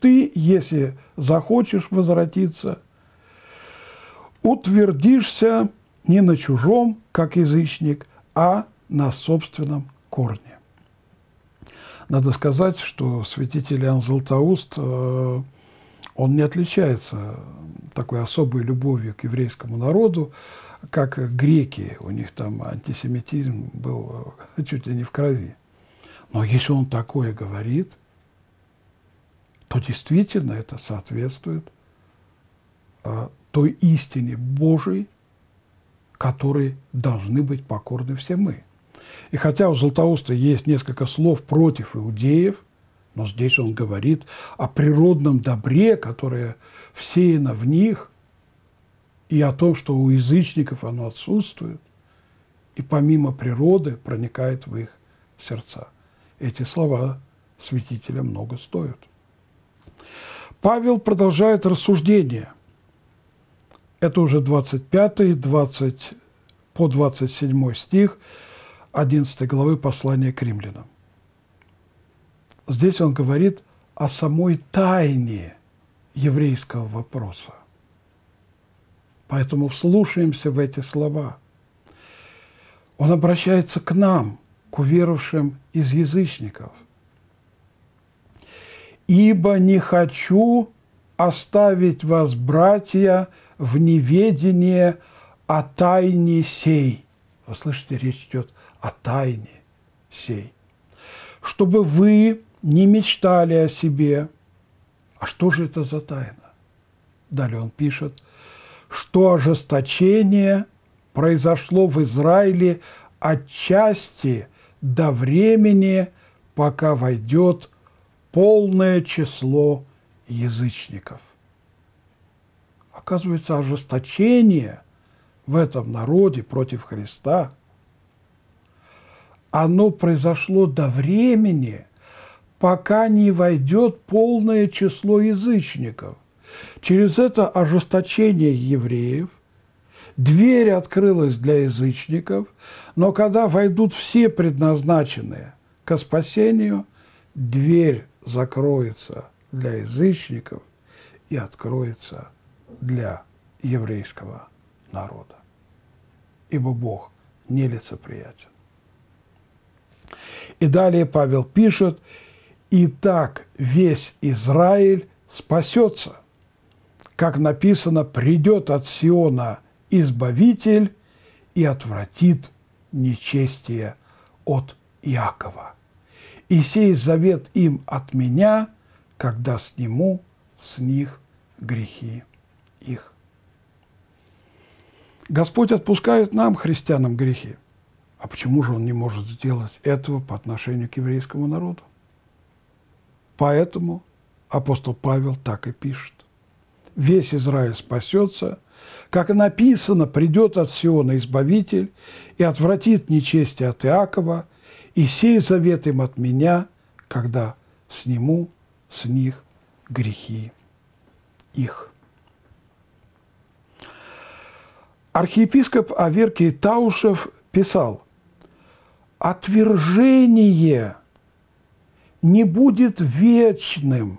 ты, если захочешь возвратиться, утвердишься не на чужом, как язычник, а на собственном корне. Надо сказать, что святитель Иоанн Златоуст э, он не отличается такой особой любовью к еврейскому народу, как греки. У них там антисемитизм был э, [laughs] чуть ли не в крови. Но если он такое говорит, то действительно это соответствует э, той истине Божией, которой должны быть покорны все мы. И хотя у Златоуста есть несколько слов против иудеев, но здесь он говорит о природном добре, которое всеяно в них, и о том, что у язычников оно отсутствует, и помимо природы проникает в их сердца. Эти слова святителя много стоят. Павел продолжает рассуждение. Это уже 25 20, по 27 стих 11 главы послания к римлянам здесь он говорит о самой тайне еврейского вопроса. Поэтому вслушаемся в эти слова. Он обращается к нам, к уверовавшим из язычников. «Ибо не хочу оставить вас, братья, в неведении о тайне сей». Вы слышите, речь идет о тайне сей. «Чтобы вы не мечтали о себе. А что же это за тайна? Далее он пишет, что ожесточение произошло в Израиле отчасти до времени, пока войдет полное число язычников. Оказывается, ожесточение в этом народе против Христа, оно произошло до времени – пока не войдет полное число язычников. Через это ожесточение евреев дверь открылась для язычников, но когда войдут все предназначенные к спасению, дверь закроется для язычников и откроется для еврейского народа. Ибо Бог нелицеприятен. И далее Павел пишет, и так весь Израиль спасется. Как написано, придет от Сиона Избавитель и отвратит нечестие от Иакова. И сей завет им от меня, когда сниму с них грехи их. Господь отпускает нам, христианам, грехи. А почему же Он не может сделать этого по отношению к еврейскому народу? Поэтому апостол Павел так и пишет. «Весь Израиль спасется, как написано, придет от Сиона Избавитель и отвратит нечестие от Иакова, и сей завет им от меня, когда сниму с них грехи их». Архиепископ Аверкий Таушев писал, «Отвержение – не будет вечным,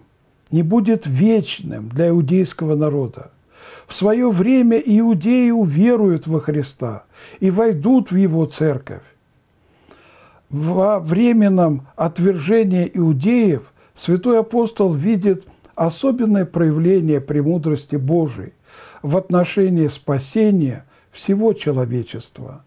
не будет вечным для иудейского народа. В свое время иудеи уверуют во Христа и войдут в Его церковь. Во временном отвержении иудеев святой апостол видит особенное проявление премудрости Божией в отношении спасения всего человечества.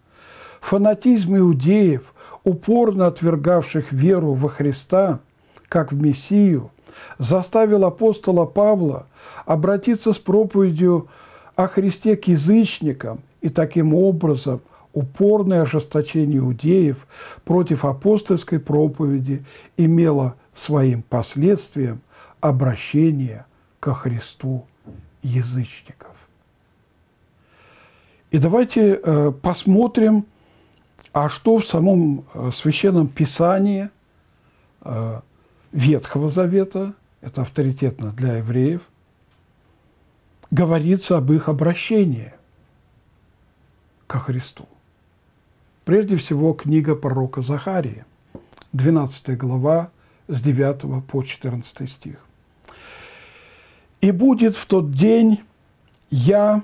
Фанатизм иудеев, упорно отвергавших веру во Христа – как в Мессию, заставил апостола Павла обратиться с проповедью о Христе к язычникам и таким образом упорное ожесточение иудеев против апостольской проповеди имело своим последствием обращение ко Христу язычников. И давайте э, посмотрим, а что в самом э, Священном Писании э, Ветхого Завета, это авторитетно для евреев, говорится об их обращении ко Христу. Прежде всего, книга пророка Захарии, 12 глава, с 9 по 14 стих. «И будет в тот день я,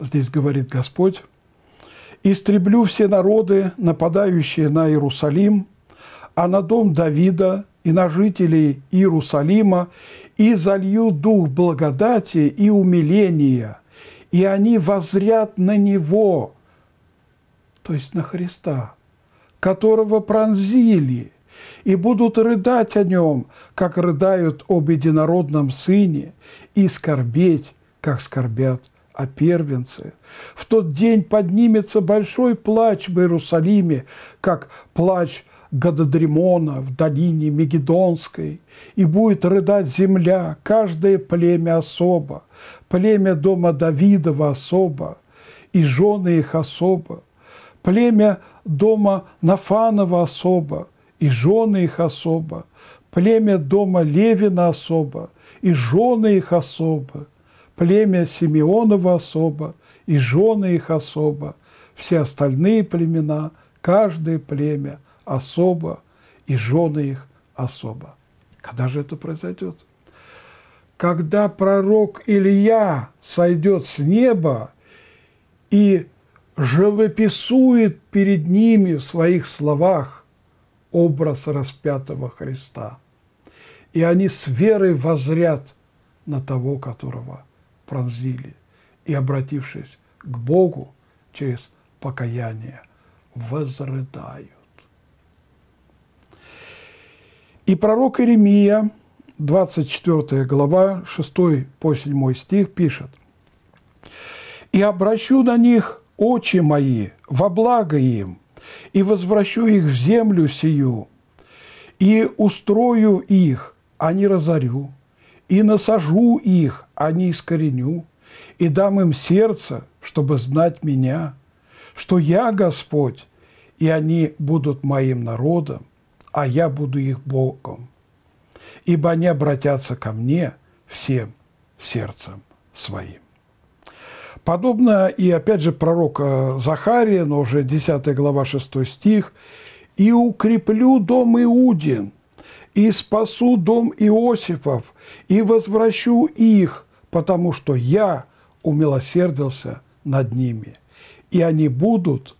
здесь говорит Господь, истреблю все народы, нападающие на Иерусалим, а на дом Давида – и на жителей Иерусалима, и залью дух благодати и умиления, и они возрят на Него, то есть на Христа, которого пронзили, и будут рыдать о Нем, как рыдают об единородном Сыне, и скорбеть, как скорбят о первенце. В тот день поднимется большой плач в Иерусалиме, как плач Гададримона в долине Мегидонской и будет рыдать земля, каждое племя особо, племя дома Давидова особо, и жены их особо, племя дома Нафанова особо, и жены их особо, племя дома Левина особо, и жены их особо, племя Симеонова особо, и жены их особо, все остальные племена, каждое племя – особо, и жены их особо. Когда же это произойдет? Когда пророк Илья сойдет с неба и живописует перед ними в своих словах образ распятого Христа. И они с верой возрят на того, которого пронзили, и, обратившись к Богу через покаяние, возрыдают. И пророк Иеремия, 24 глава, 6 по 7 стих пишет. «И обращу на них очи мои во благо им, и возвращу их в землю сию, и устрою их, а не разорю, и насажу их, а не искореню, и дам им сердце, чтобы знать меня, что я Господь, и они будут моим народом, а я буду их Богом. Ибо они обратятся ко мне всем сердцем своим. Подобно и, опять же, пророка Захария, но уже 10 глава 6 стих, «И укреплю дом Иудин, и спасу дом Иосифов, и возвращу их, потому что я умилосердился над ними, и они будут,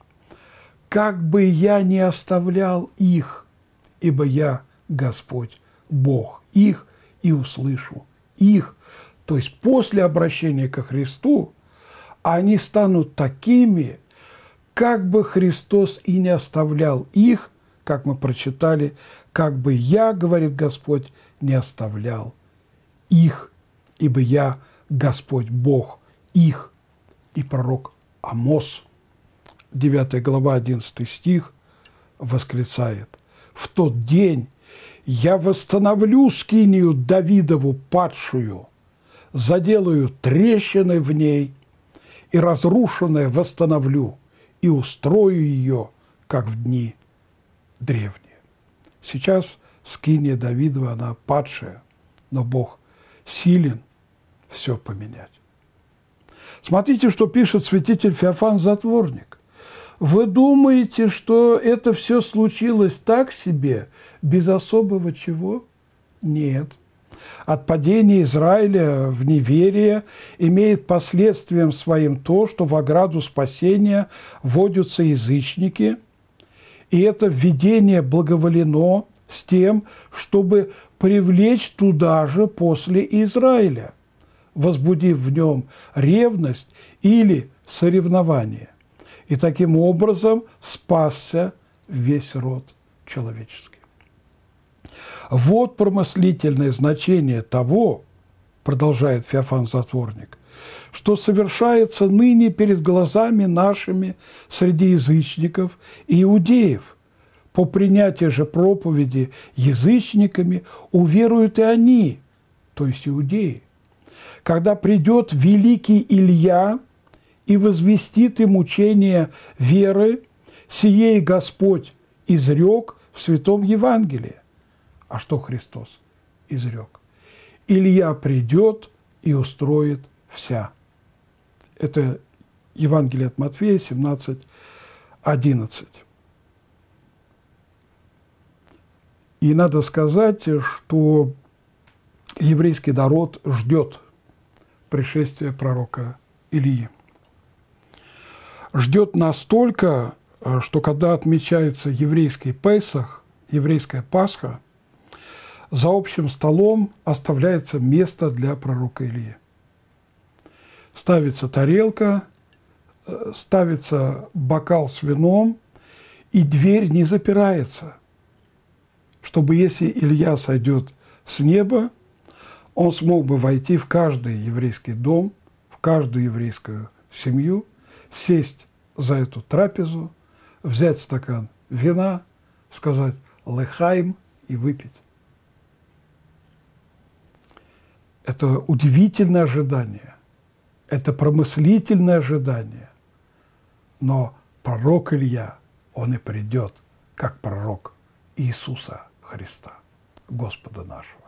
как бы я не оставлял их, ибо я Господь, Бог их, и услышу их. То есть после обращения ко Христу они станут такими, как бы Христос и не оставлял их, как мы прочитали, как бы я, говорит Господь, не оставлял их, ибо я Господь Бог их. И пророк Амос, 9 глава, 11 стих, восклицает – в тот день я восстановлю скинию Давидову падшую, заделаю трещины в ней и разрушенное восстановлю и устрою ее, как в дни древние. Сейчас скиния Давидова, она падшая, но Бог силен все поменять. Смотрите, что пишет святитель Феофан Затворник. Вы думаете, что это все случилось так себе, без особого чего? Нет. От падения Израиля в неверие имеет последствием своим то, что в ограду спасения вводятся язычники, и это введение благоволено с тем, чтобы привлечь туда же после Израиля, возбудив в нем ревность или соревнование и таким образом спасся весь род человеческий. Вот промыслительное значение того, продолжает Феофан Затворник, что совершается ныне перед глазами нашими среди язычников и иудеев. По принятии же проповеди язычниками уверуют и они, то есть иудеи. Когда придет великий Илья – и возвестит им учение веры, сие Господь изрек в Святом Евангелии. А что Христос изрек? Илья придет и устроит вся. Это Евангелие от Матфея 17, 11. И надо сказать, что еврейский народ ждет пришествия пророка Илии ждет настолько, э, что когда отмечается еврейский Пейсах, еврейская Пасха, за общим столом оставляется место для пророка Ильи. Ставится тарелка, э, ставится бокал с вином, и дверь не запирается, чтобы если Илья сойдет с неба, он смог бы войти в каждый еврейский дом, в каждую еврейскую семью – сесть за эту трапезу, взять стакан вина, сказать «Лехайм» и выпить. Это удивительное ожидание, это промыслительное ожидание. Но пророк Илья, он и придет, как пророк Иисуса Христа, Господа нашего.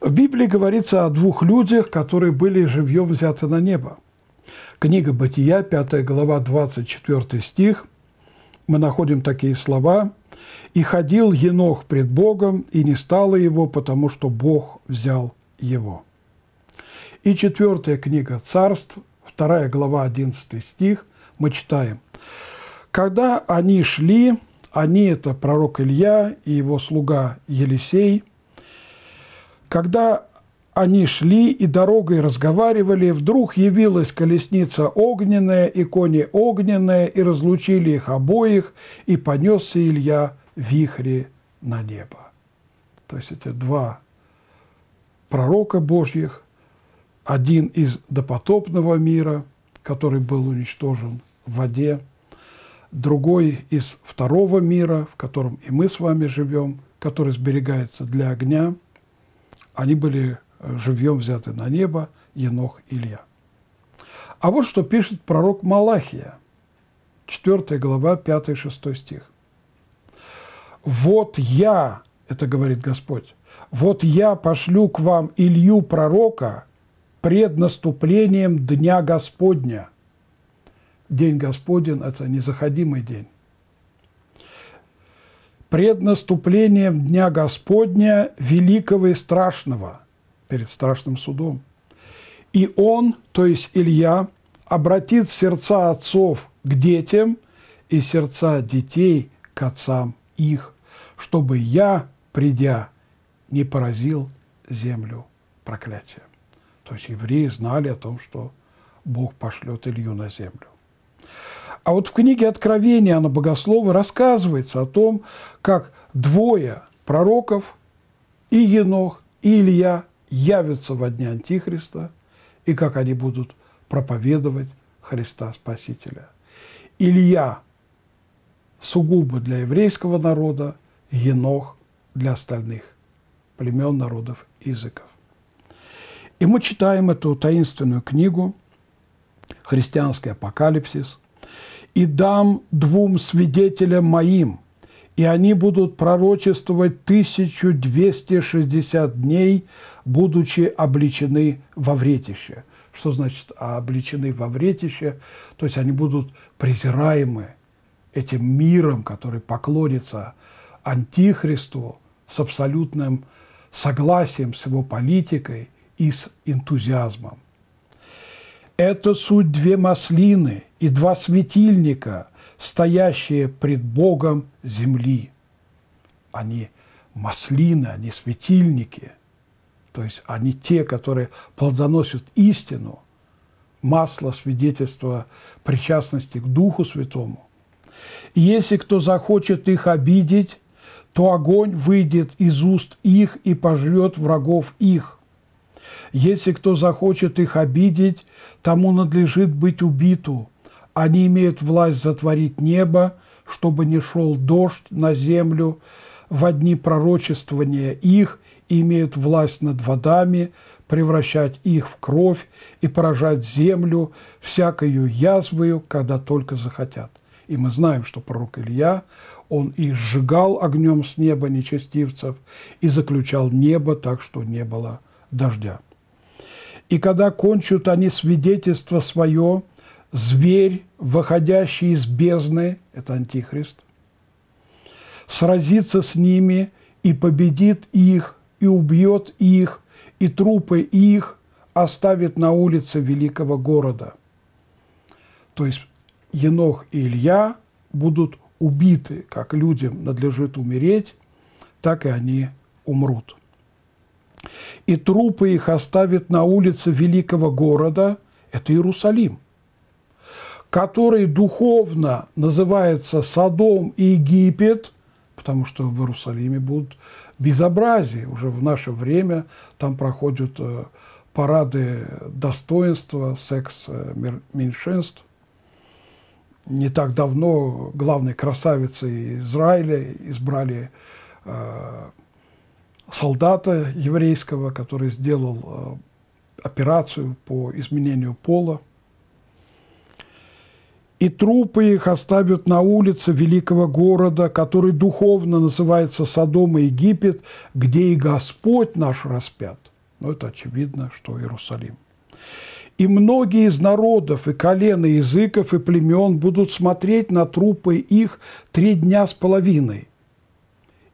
В Библии говорится о двух людях, которые были живьем взяты на небо – Книга Бытия, 5 глава, 24 стих, мы находим такие слова. «И ходил Енох пред Богом, и не стало его, потому что Бог взял его». И четвертая книга «Царств», 2 глава, 11 стих, мы читаем. «Когда они шли, они – это пророк Илья и его слуга Елисей, когда они шли и дорогой разговаривали, вдруг явилась колесница огненная и кони огненные, и разлучили их обоих, и понесся Илья вихри на небо. То есть эти два пророка Божьих, один из допотопного мира, который был уничтожен в воде, другой из второго мира, в котором и мы с вами живем, который сберегается для огня, они были живьем взяты на небо Енох Илья. А вот что пишет пророк Малахия, 4 глава, 5-6 стих. «Вот я, – это говорит Господь, – вот я пошлю к вам Илью пророка пред наступлением Дня Господня». День Господень это незаходимый день. «Пред наступлением Дня Господня, великого и страшного – перед страшным судом. И он, то есть Илья, обратит сердца отцов к детям и сердца детей к отцам их, чтобы я, придя, не поразил землю проклятия. То есть евреи знали о том, что Бог пошлет Илью на землю. А вот в книге Откровения Анна Богослова рассказывается о том, как двое пророков, и Енох, и Илья, явятся во дня Антихриста и как они будут проповедовать Христа Спасителя. Илья сугубо для еврейского народа, Енох для остальных племен, народов, языков. И мы читаем эту таинственную книгу «Христианский апокалипсис» и дам двум свидетелям моим – и они будут пророчествовать 1260 дней, будучи обличены во вретище. Что значит обличены во вретище? То есть они будут презираемы этим миром, который поклонится антихристу с абсолютным согласием с его политикой и с энтузиазмом. Это суть две маслины и два светильника – стоящие пред Богом земли. Они маслины, они светильники, то есть они те, которые плодоносят истину, масло свидетельства причастности к Духу Святому. И если кто захочет их обидеть, то огонь выйдет из уст их и пожрет врагов их. Если кто захочет их обидеть, тому надлежит быть убиту – они имеют власть затворить небо, чтобы не шел дождь на землю в одни пророчествования их, и имеют власть над водами, превращать их в кровь и поражать землю всякою язвою, когда только захотят. И мы знаем, что пророк Илья, он и сжигал огнем с неба нечестивцев, и заключал небо так, что не было дождя. И когда кончат они свидетельство свое, зверь, выходящий из бездны, это Антихрист, сразится с ними и победит их, и убьет их, и трупы их оставит на улице великого города. То есть Енох и Илья будут убиты, как людям надлежит умереть, так и они умрут. И трупы их оставит на улице великого города – это Иерусалим – который духовно называется Садом и Египет, потому что в Иерусалиме будут безобразие. Уже в наше время там проходят э, парады достоинства, секс э, меньшинств. Не так давно главной красавицей Израиля избрали э, солдата еврейского, который сделал операцию по изменению пола и трупы их оставят на улице великого города, который духовно называется Содом и Египет, где и Господь наш распят. ну, это очевидно, что Иерусалим. И многие из народов, и колен, и языков, и племен будут смотреть на трупы их три дня с половиной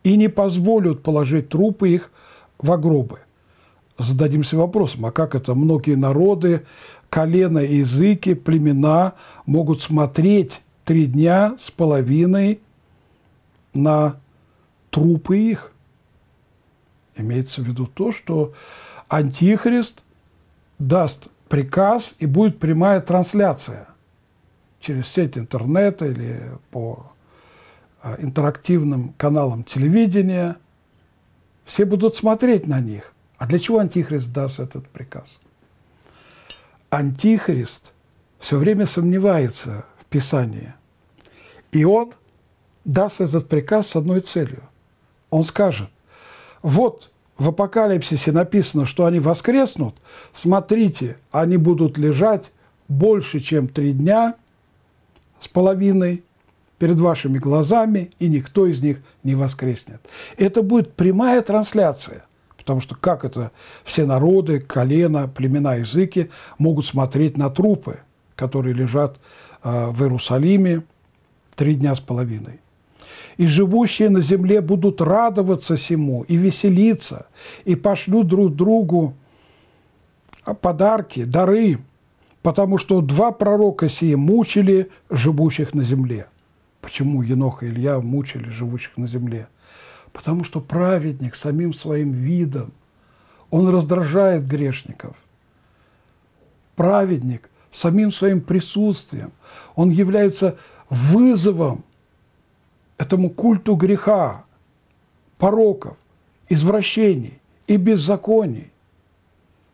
и не позволят положить трупы их в гробы зададимся вопросом, а как это многие народы, колена и языки, племена могут смотреть три дня с половиной на трупы их? Имеется в виду то, что Антихрист даст приказ и будет прямая трансляция через сеть интернета или по э, интерактивным каналам телевидения. Все будут смотреть на них. А для чего Антихрист даст этот приказ? Антихрист все время сомневается в Писании. И он даст этот приказ с одной целью. Он скажет, вот в Апокалипсисе написано, что они воскреснут, смотрите, они будут лежать больше, чем три дня с половиной перед вашими глазами, и никто из них не воскреснет. Это будет прямая трансляция – Потому что как это все народы, колено, племена, языки могут смотреть на трупы, которые лежат а, в Иерусалиме три дня с половиной? И живущие на земле будут радоваться всему и веселиться, и пошлют друг другу подарки, дары, потому что два пророка сие мучили живущих на земле. Почему Енох и Илья мучили живущих на земле? Потому что праведник самим своим видом, он раздражает грешников. Праведник самим своим присутствием, он является вызовом этому культу греха, пороков, извращений и беззаконий.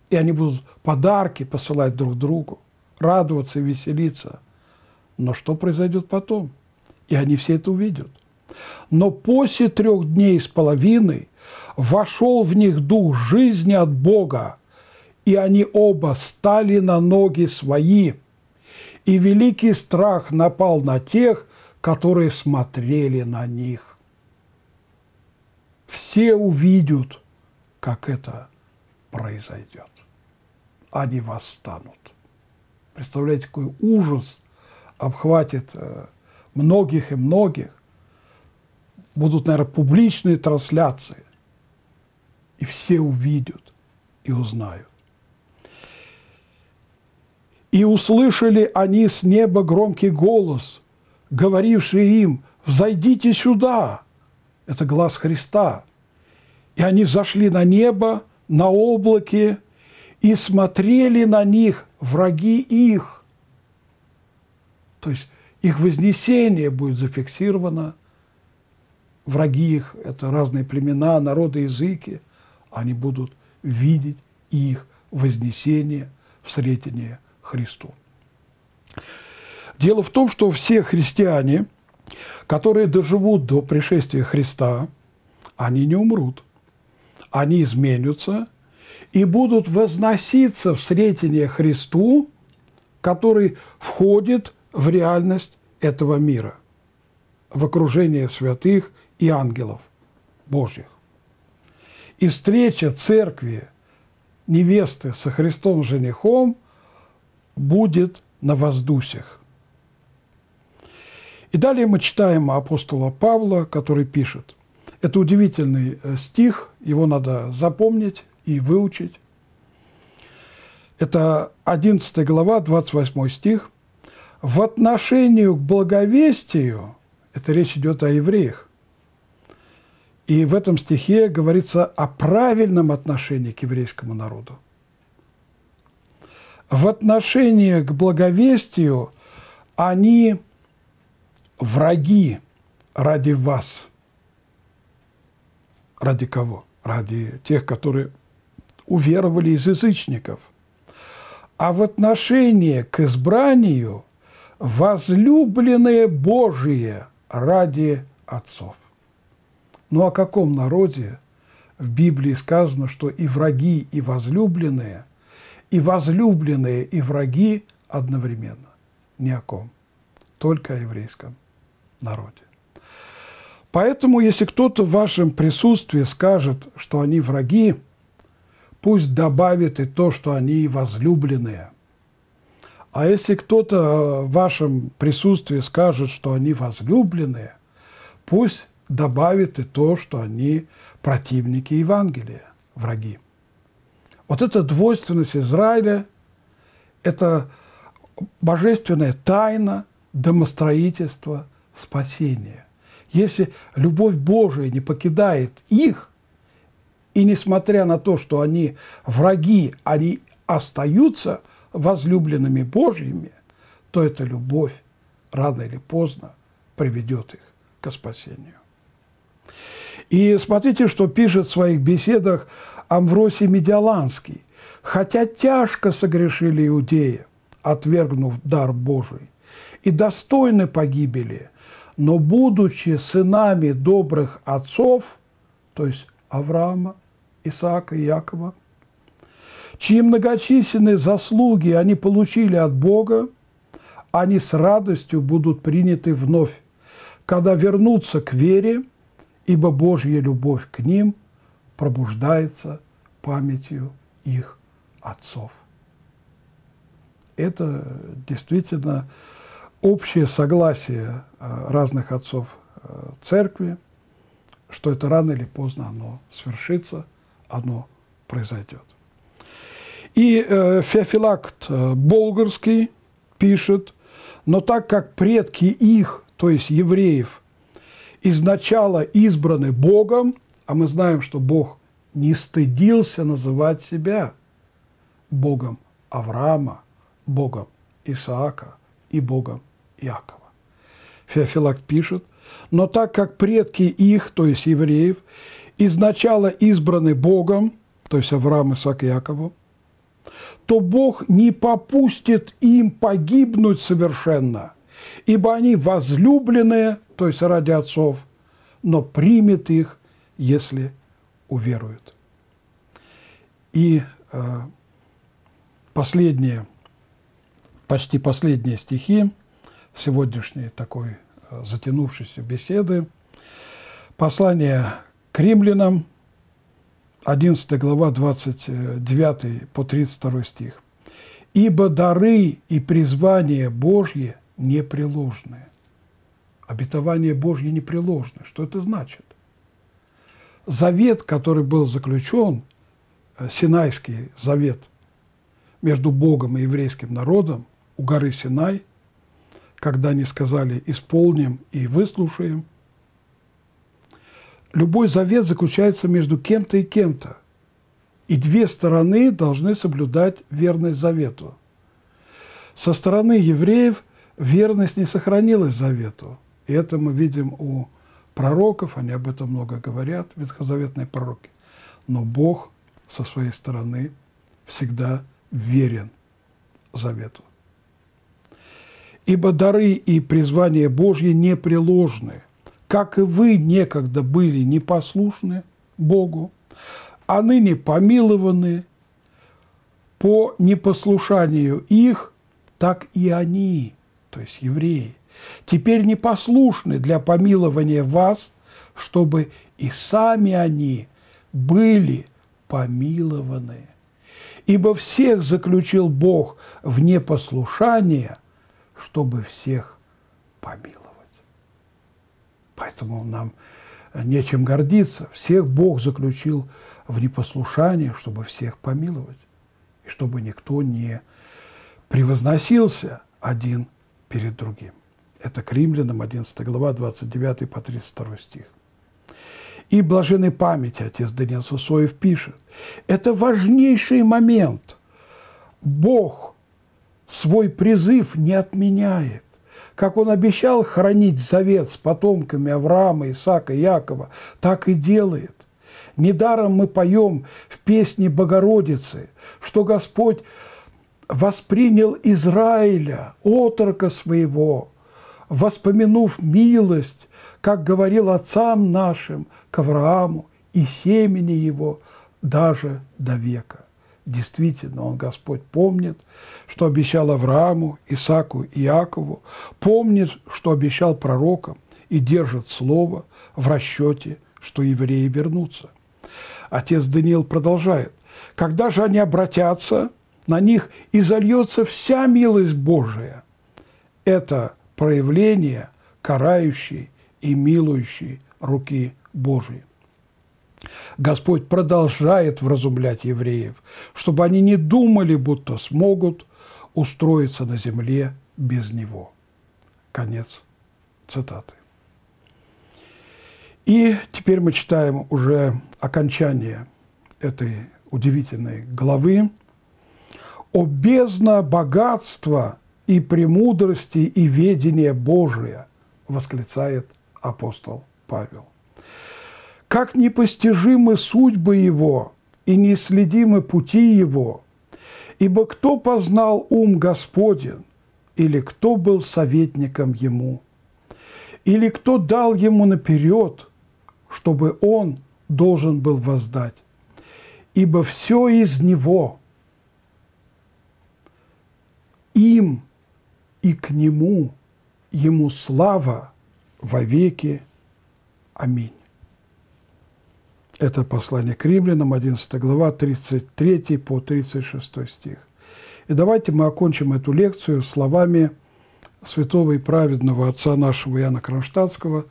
И они будут подарки посылать друг другу, радоваться и веселиться. Но что произойдет потом? И они все это увидят. Но после трех дней с половиной вошел в них дух жизни от Бога, и они оба стали на ноги свои, и великий страх напал на тех, которые смотрели на них. Все увидят, как это произойдет. Они восстанут. Представляете, какой ужас обхватит э, многих и многих, будут, наверное, публичные трансляции. И все увидят и узнают. И услышали они с неба громкий голос, говоривший им, «Взойдите сюда!» Это глаз Христа. И они взошли на небо, на облаке, и смотрели на них враги их. То есть их вознесение будет зафиксировано – враги их, это разные племена, народы, языки, они будут видеть их вознесение в сретение Христу. Дело в том, что все христиане, которые доживут до пришествия Христа, они не умрут, они изменятся и будут возноситься в сретение Христу, который входит в реальность этого мира, в окружение святых и ангелов Божьих. И встреча церкви невесты со Христом женихом будет на воздусях. И далее мы читаем апостола Павла, который пишет. Это удивительный э, стих, его надо запомнить и выучить. Это 11 глава, 28 стих. «В отношении к благовестию» – это речь идет о евреях и в этом стихе говорится о правильном отношении к еврейскому народу. В отношении к благовестию они враги ради вас. Ради кого? Ради тех, которые уверовали из язычников. А в отношении к избранию возлюбленные Божие ради отцов. Но ну, о каком народе в Библии сказано, что и враги, и возлюбленные, и возлюбленные, и враги одновременно? Ни о ком. Только о еврейском народе. Поэтому, если кто-то в вашем присутствии скажет, что они враги, пусть добавит и то, что они возлюбленные. А если кто-то в вашем присутствии скажет, что они возлюбленные, пусть добавит и то, что они противники Евангелия, враги. Вот эта двойственность Израиля – это божественная тайна домостроительства спасения. Если любовь Божия не покидает их, и несмотря на то, что они враги, они остаются возлюбленными Божьими, то эта любовь рано или поздно приведет их к спасению. И смотрите, что пишет в своих беседах Амвросий Медиаланский. «Хотя тяжко согрешили иудеи, отвергнув дар Божий, и достойны погибели, но будучи сынами добрых отцов, то есть Авраама, Исаака и Якова, чьи многочисленные заслуги они получили от Бога, они с радостью будут приняты вновь, когда вернутся к вере ибо Божья любовь к ним пробуждается памятью их отцов. Это действительно общее согласие э, разных отцов э, церкви, что это рано или поздно оно свершится, оно произойдет. И э, Феофилакт э, Болгарский пишет, но так как предки их, то есть евреев, изначала избраны Богом, а мы знаем, что Бог не стыдился называть себя Богом Авраама, Богом Исаака и Богом Иакова. Феофилакт пишет, но так как предки их, то есть евреев, изначала избраны Богом, то есть Авраам, Исаак и Якову, то Бог не попустит им погибнуть совершенно, ибо они возлюбленные – то есть ради отцов, но примет их, если уверует. И э, последние, почти последние стихи сегодняшней такой э, затянувшейся беседы. Послание к римлянам, 11 глава, 29 по 32 стих. «Ибо дары и призвание Божье непреложные, обетование Божье непреложно. Что это значит? Завет, который был заключен, э, Синайский завет между Богом и еврейским народом у горы Синай, когда они сказали «исполним и выслушаем», любой завет заключается между кем-то и кем-то, и две стороны должны соблюдать верность завету. Со стороны евреев верность не сохранилась завету – и это мы видим у пророков, они об этом много говорят, ветхозаветные пророки. Но Бог со своей стороны всегда верен завету. Ибо дары и призвания Божьи непреложны. Как и вы некогда были непослушны Богу, а ныне помилованы по непослушанию их, так и они, то есть евреи, теперь непослушны для помилования вас, чтобы и сами они были помилованы. Ибо всех заключил Бог в непослушание, чтобы всех помиловать. Поэтому нам нечем гордиться. Всех Бог заключил в непослушание, чтобы всех помиловать, и чтобы никто не превозносился один перед другим. Это к римлянам 11 глава 29 по 32 стих. И блаженной памяти отец Даниил Сусоев пишет, это важнейший момент. Бог свой призыв не отменяет. Как он обещал хранить завет с потомками Авраама, Исаака, Якова, так и делает. Недаром мы поем в песне Богородицы, что Господь воспринял Израиля, отрока своего, воспомянув милость, как говорил отцам нашим, к Аврааму и семени его даже до века. Действительно, он, Господь, помнит, что обещал Аврааму, Исаку и Иакову, помнит, что обещал пророкам, и держит слово в расчете, что евреи вернутся. Отец Даниил продолжает. «Когда же они обратятся, на них и зальется вся милость Божия». Это проявление карающей и милующей руки Божией. Господь продолжает вразумлять евреев, чтобы они не думали, будто смогут устроиться на земле без Него. Конец цитаты. И теперь мы читаем уже окончание этой удивительной главы. «О бездна богатства и премудрости и ведения Божия, восклицает апостол Павел. Как непостижимы судьбы его и неследимы пути его, ибо кто познал ум Господен, или кто был советником ему, или кто дал ему наперед, чтобы он должен был воздать, ибо все из него, им – и к Нему, Ему слава во веки. Аминь. Это послание к римлянам, 11 глава, 33 по 36 стих. И давайте мы окончим эту лекцию словами святого и праведного отца нашего Иоанна Кронштадтского,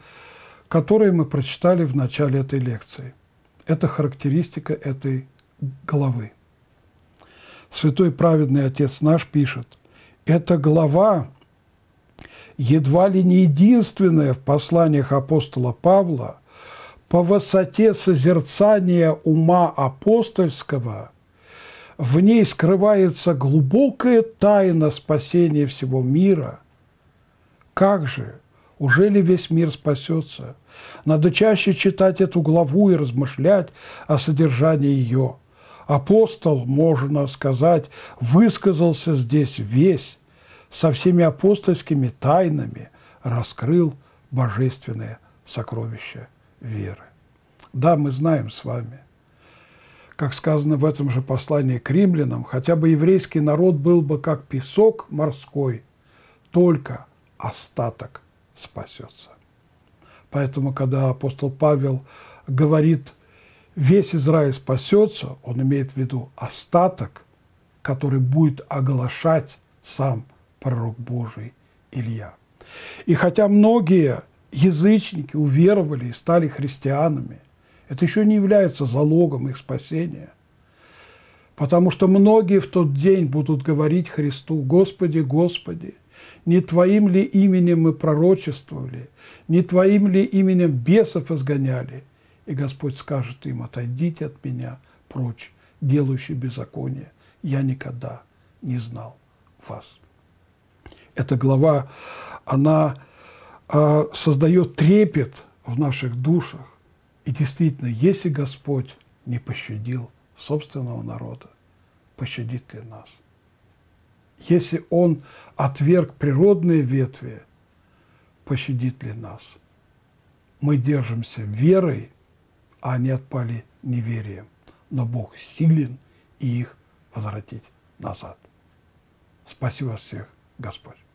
которые мы прочитали в начале этой лекции. Это характеристика этой главы. Святой праведный Отец наш пишет – эта глава едва ли не единственная в посланиях апостола Павла по высоте созерцания ума апостольского, в ней скрывается глубокая тайна спасения всего мира. Как же? Уже ли весь мир спасется? Надо чаще читать эту главу и размышлять о содержании ее – апостол, можно сказать, высказался здесь весь, со всеми апостольскими тайнами раскрыл божественное сокровище веры. Да, мы знаем с вами, как сказано в этом же послании к римлянам, хотя бы еврейский народ был бы как песок морской, только остаток спасется. Поэтому, когда апостол Павел говорит – весь Израиль спасется, он имеет в виду остаток, который будет оглашать сам пророк Божий Илья. И хотя многие язычники уверовали и стали христианами, это еще не является залогом их спасения. Потому что многие в тот день будут говорить Христу, «Господи, Господи, не Твоим ли именем мы пророчествовали, не Твоим ли именем бесов изгоняли, и Господь скажет им, отойдите от меня прочь, делающий беззаконие, я никогда не знал вас. Эта глава, она э, создает трепет в наших душах. И действительно, если Господь не пощадил собственного народа, пощадит ли нас? Если Он отверг природные ветви, пощадит ли нас? Мы держимся верой – а они отпали неверием. Но Бог силен и их возвратить назад. Спасибо вас всех, Господь.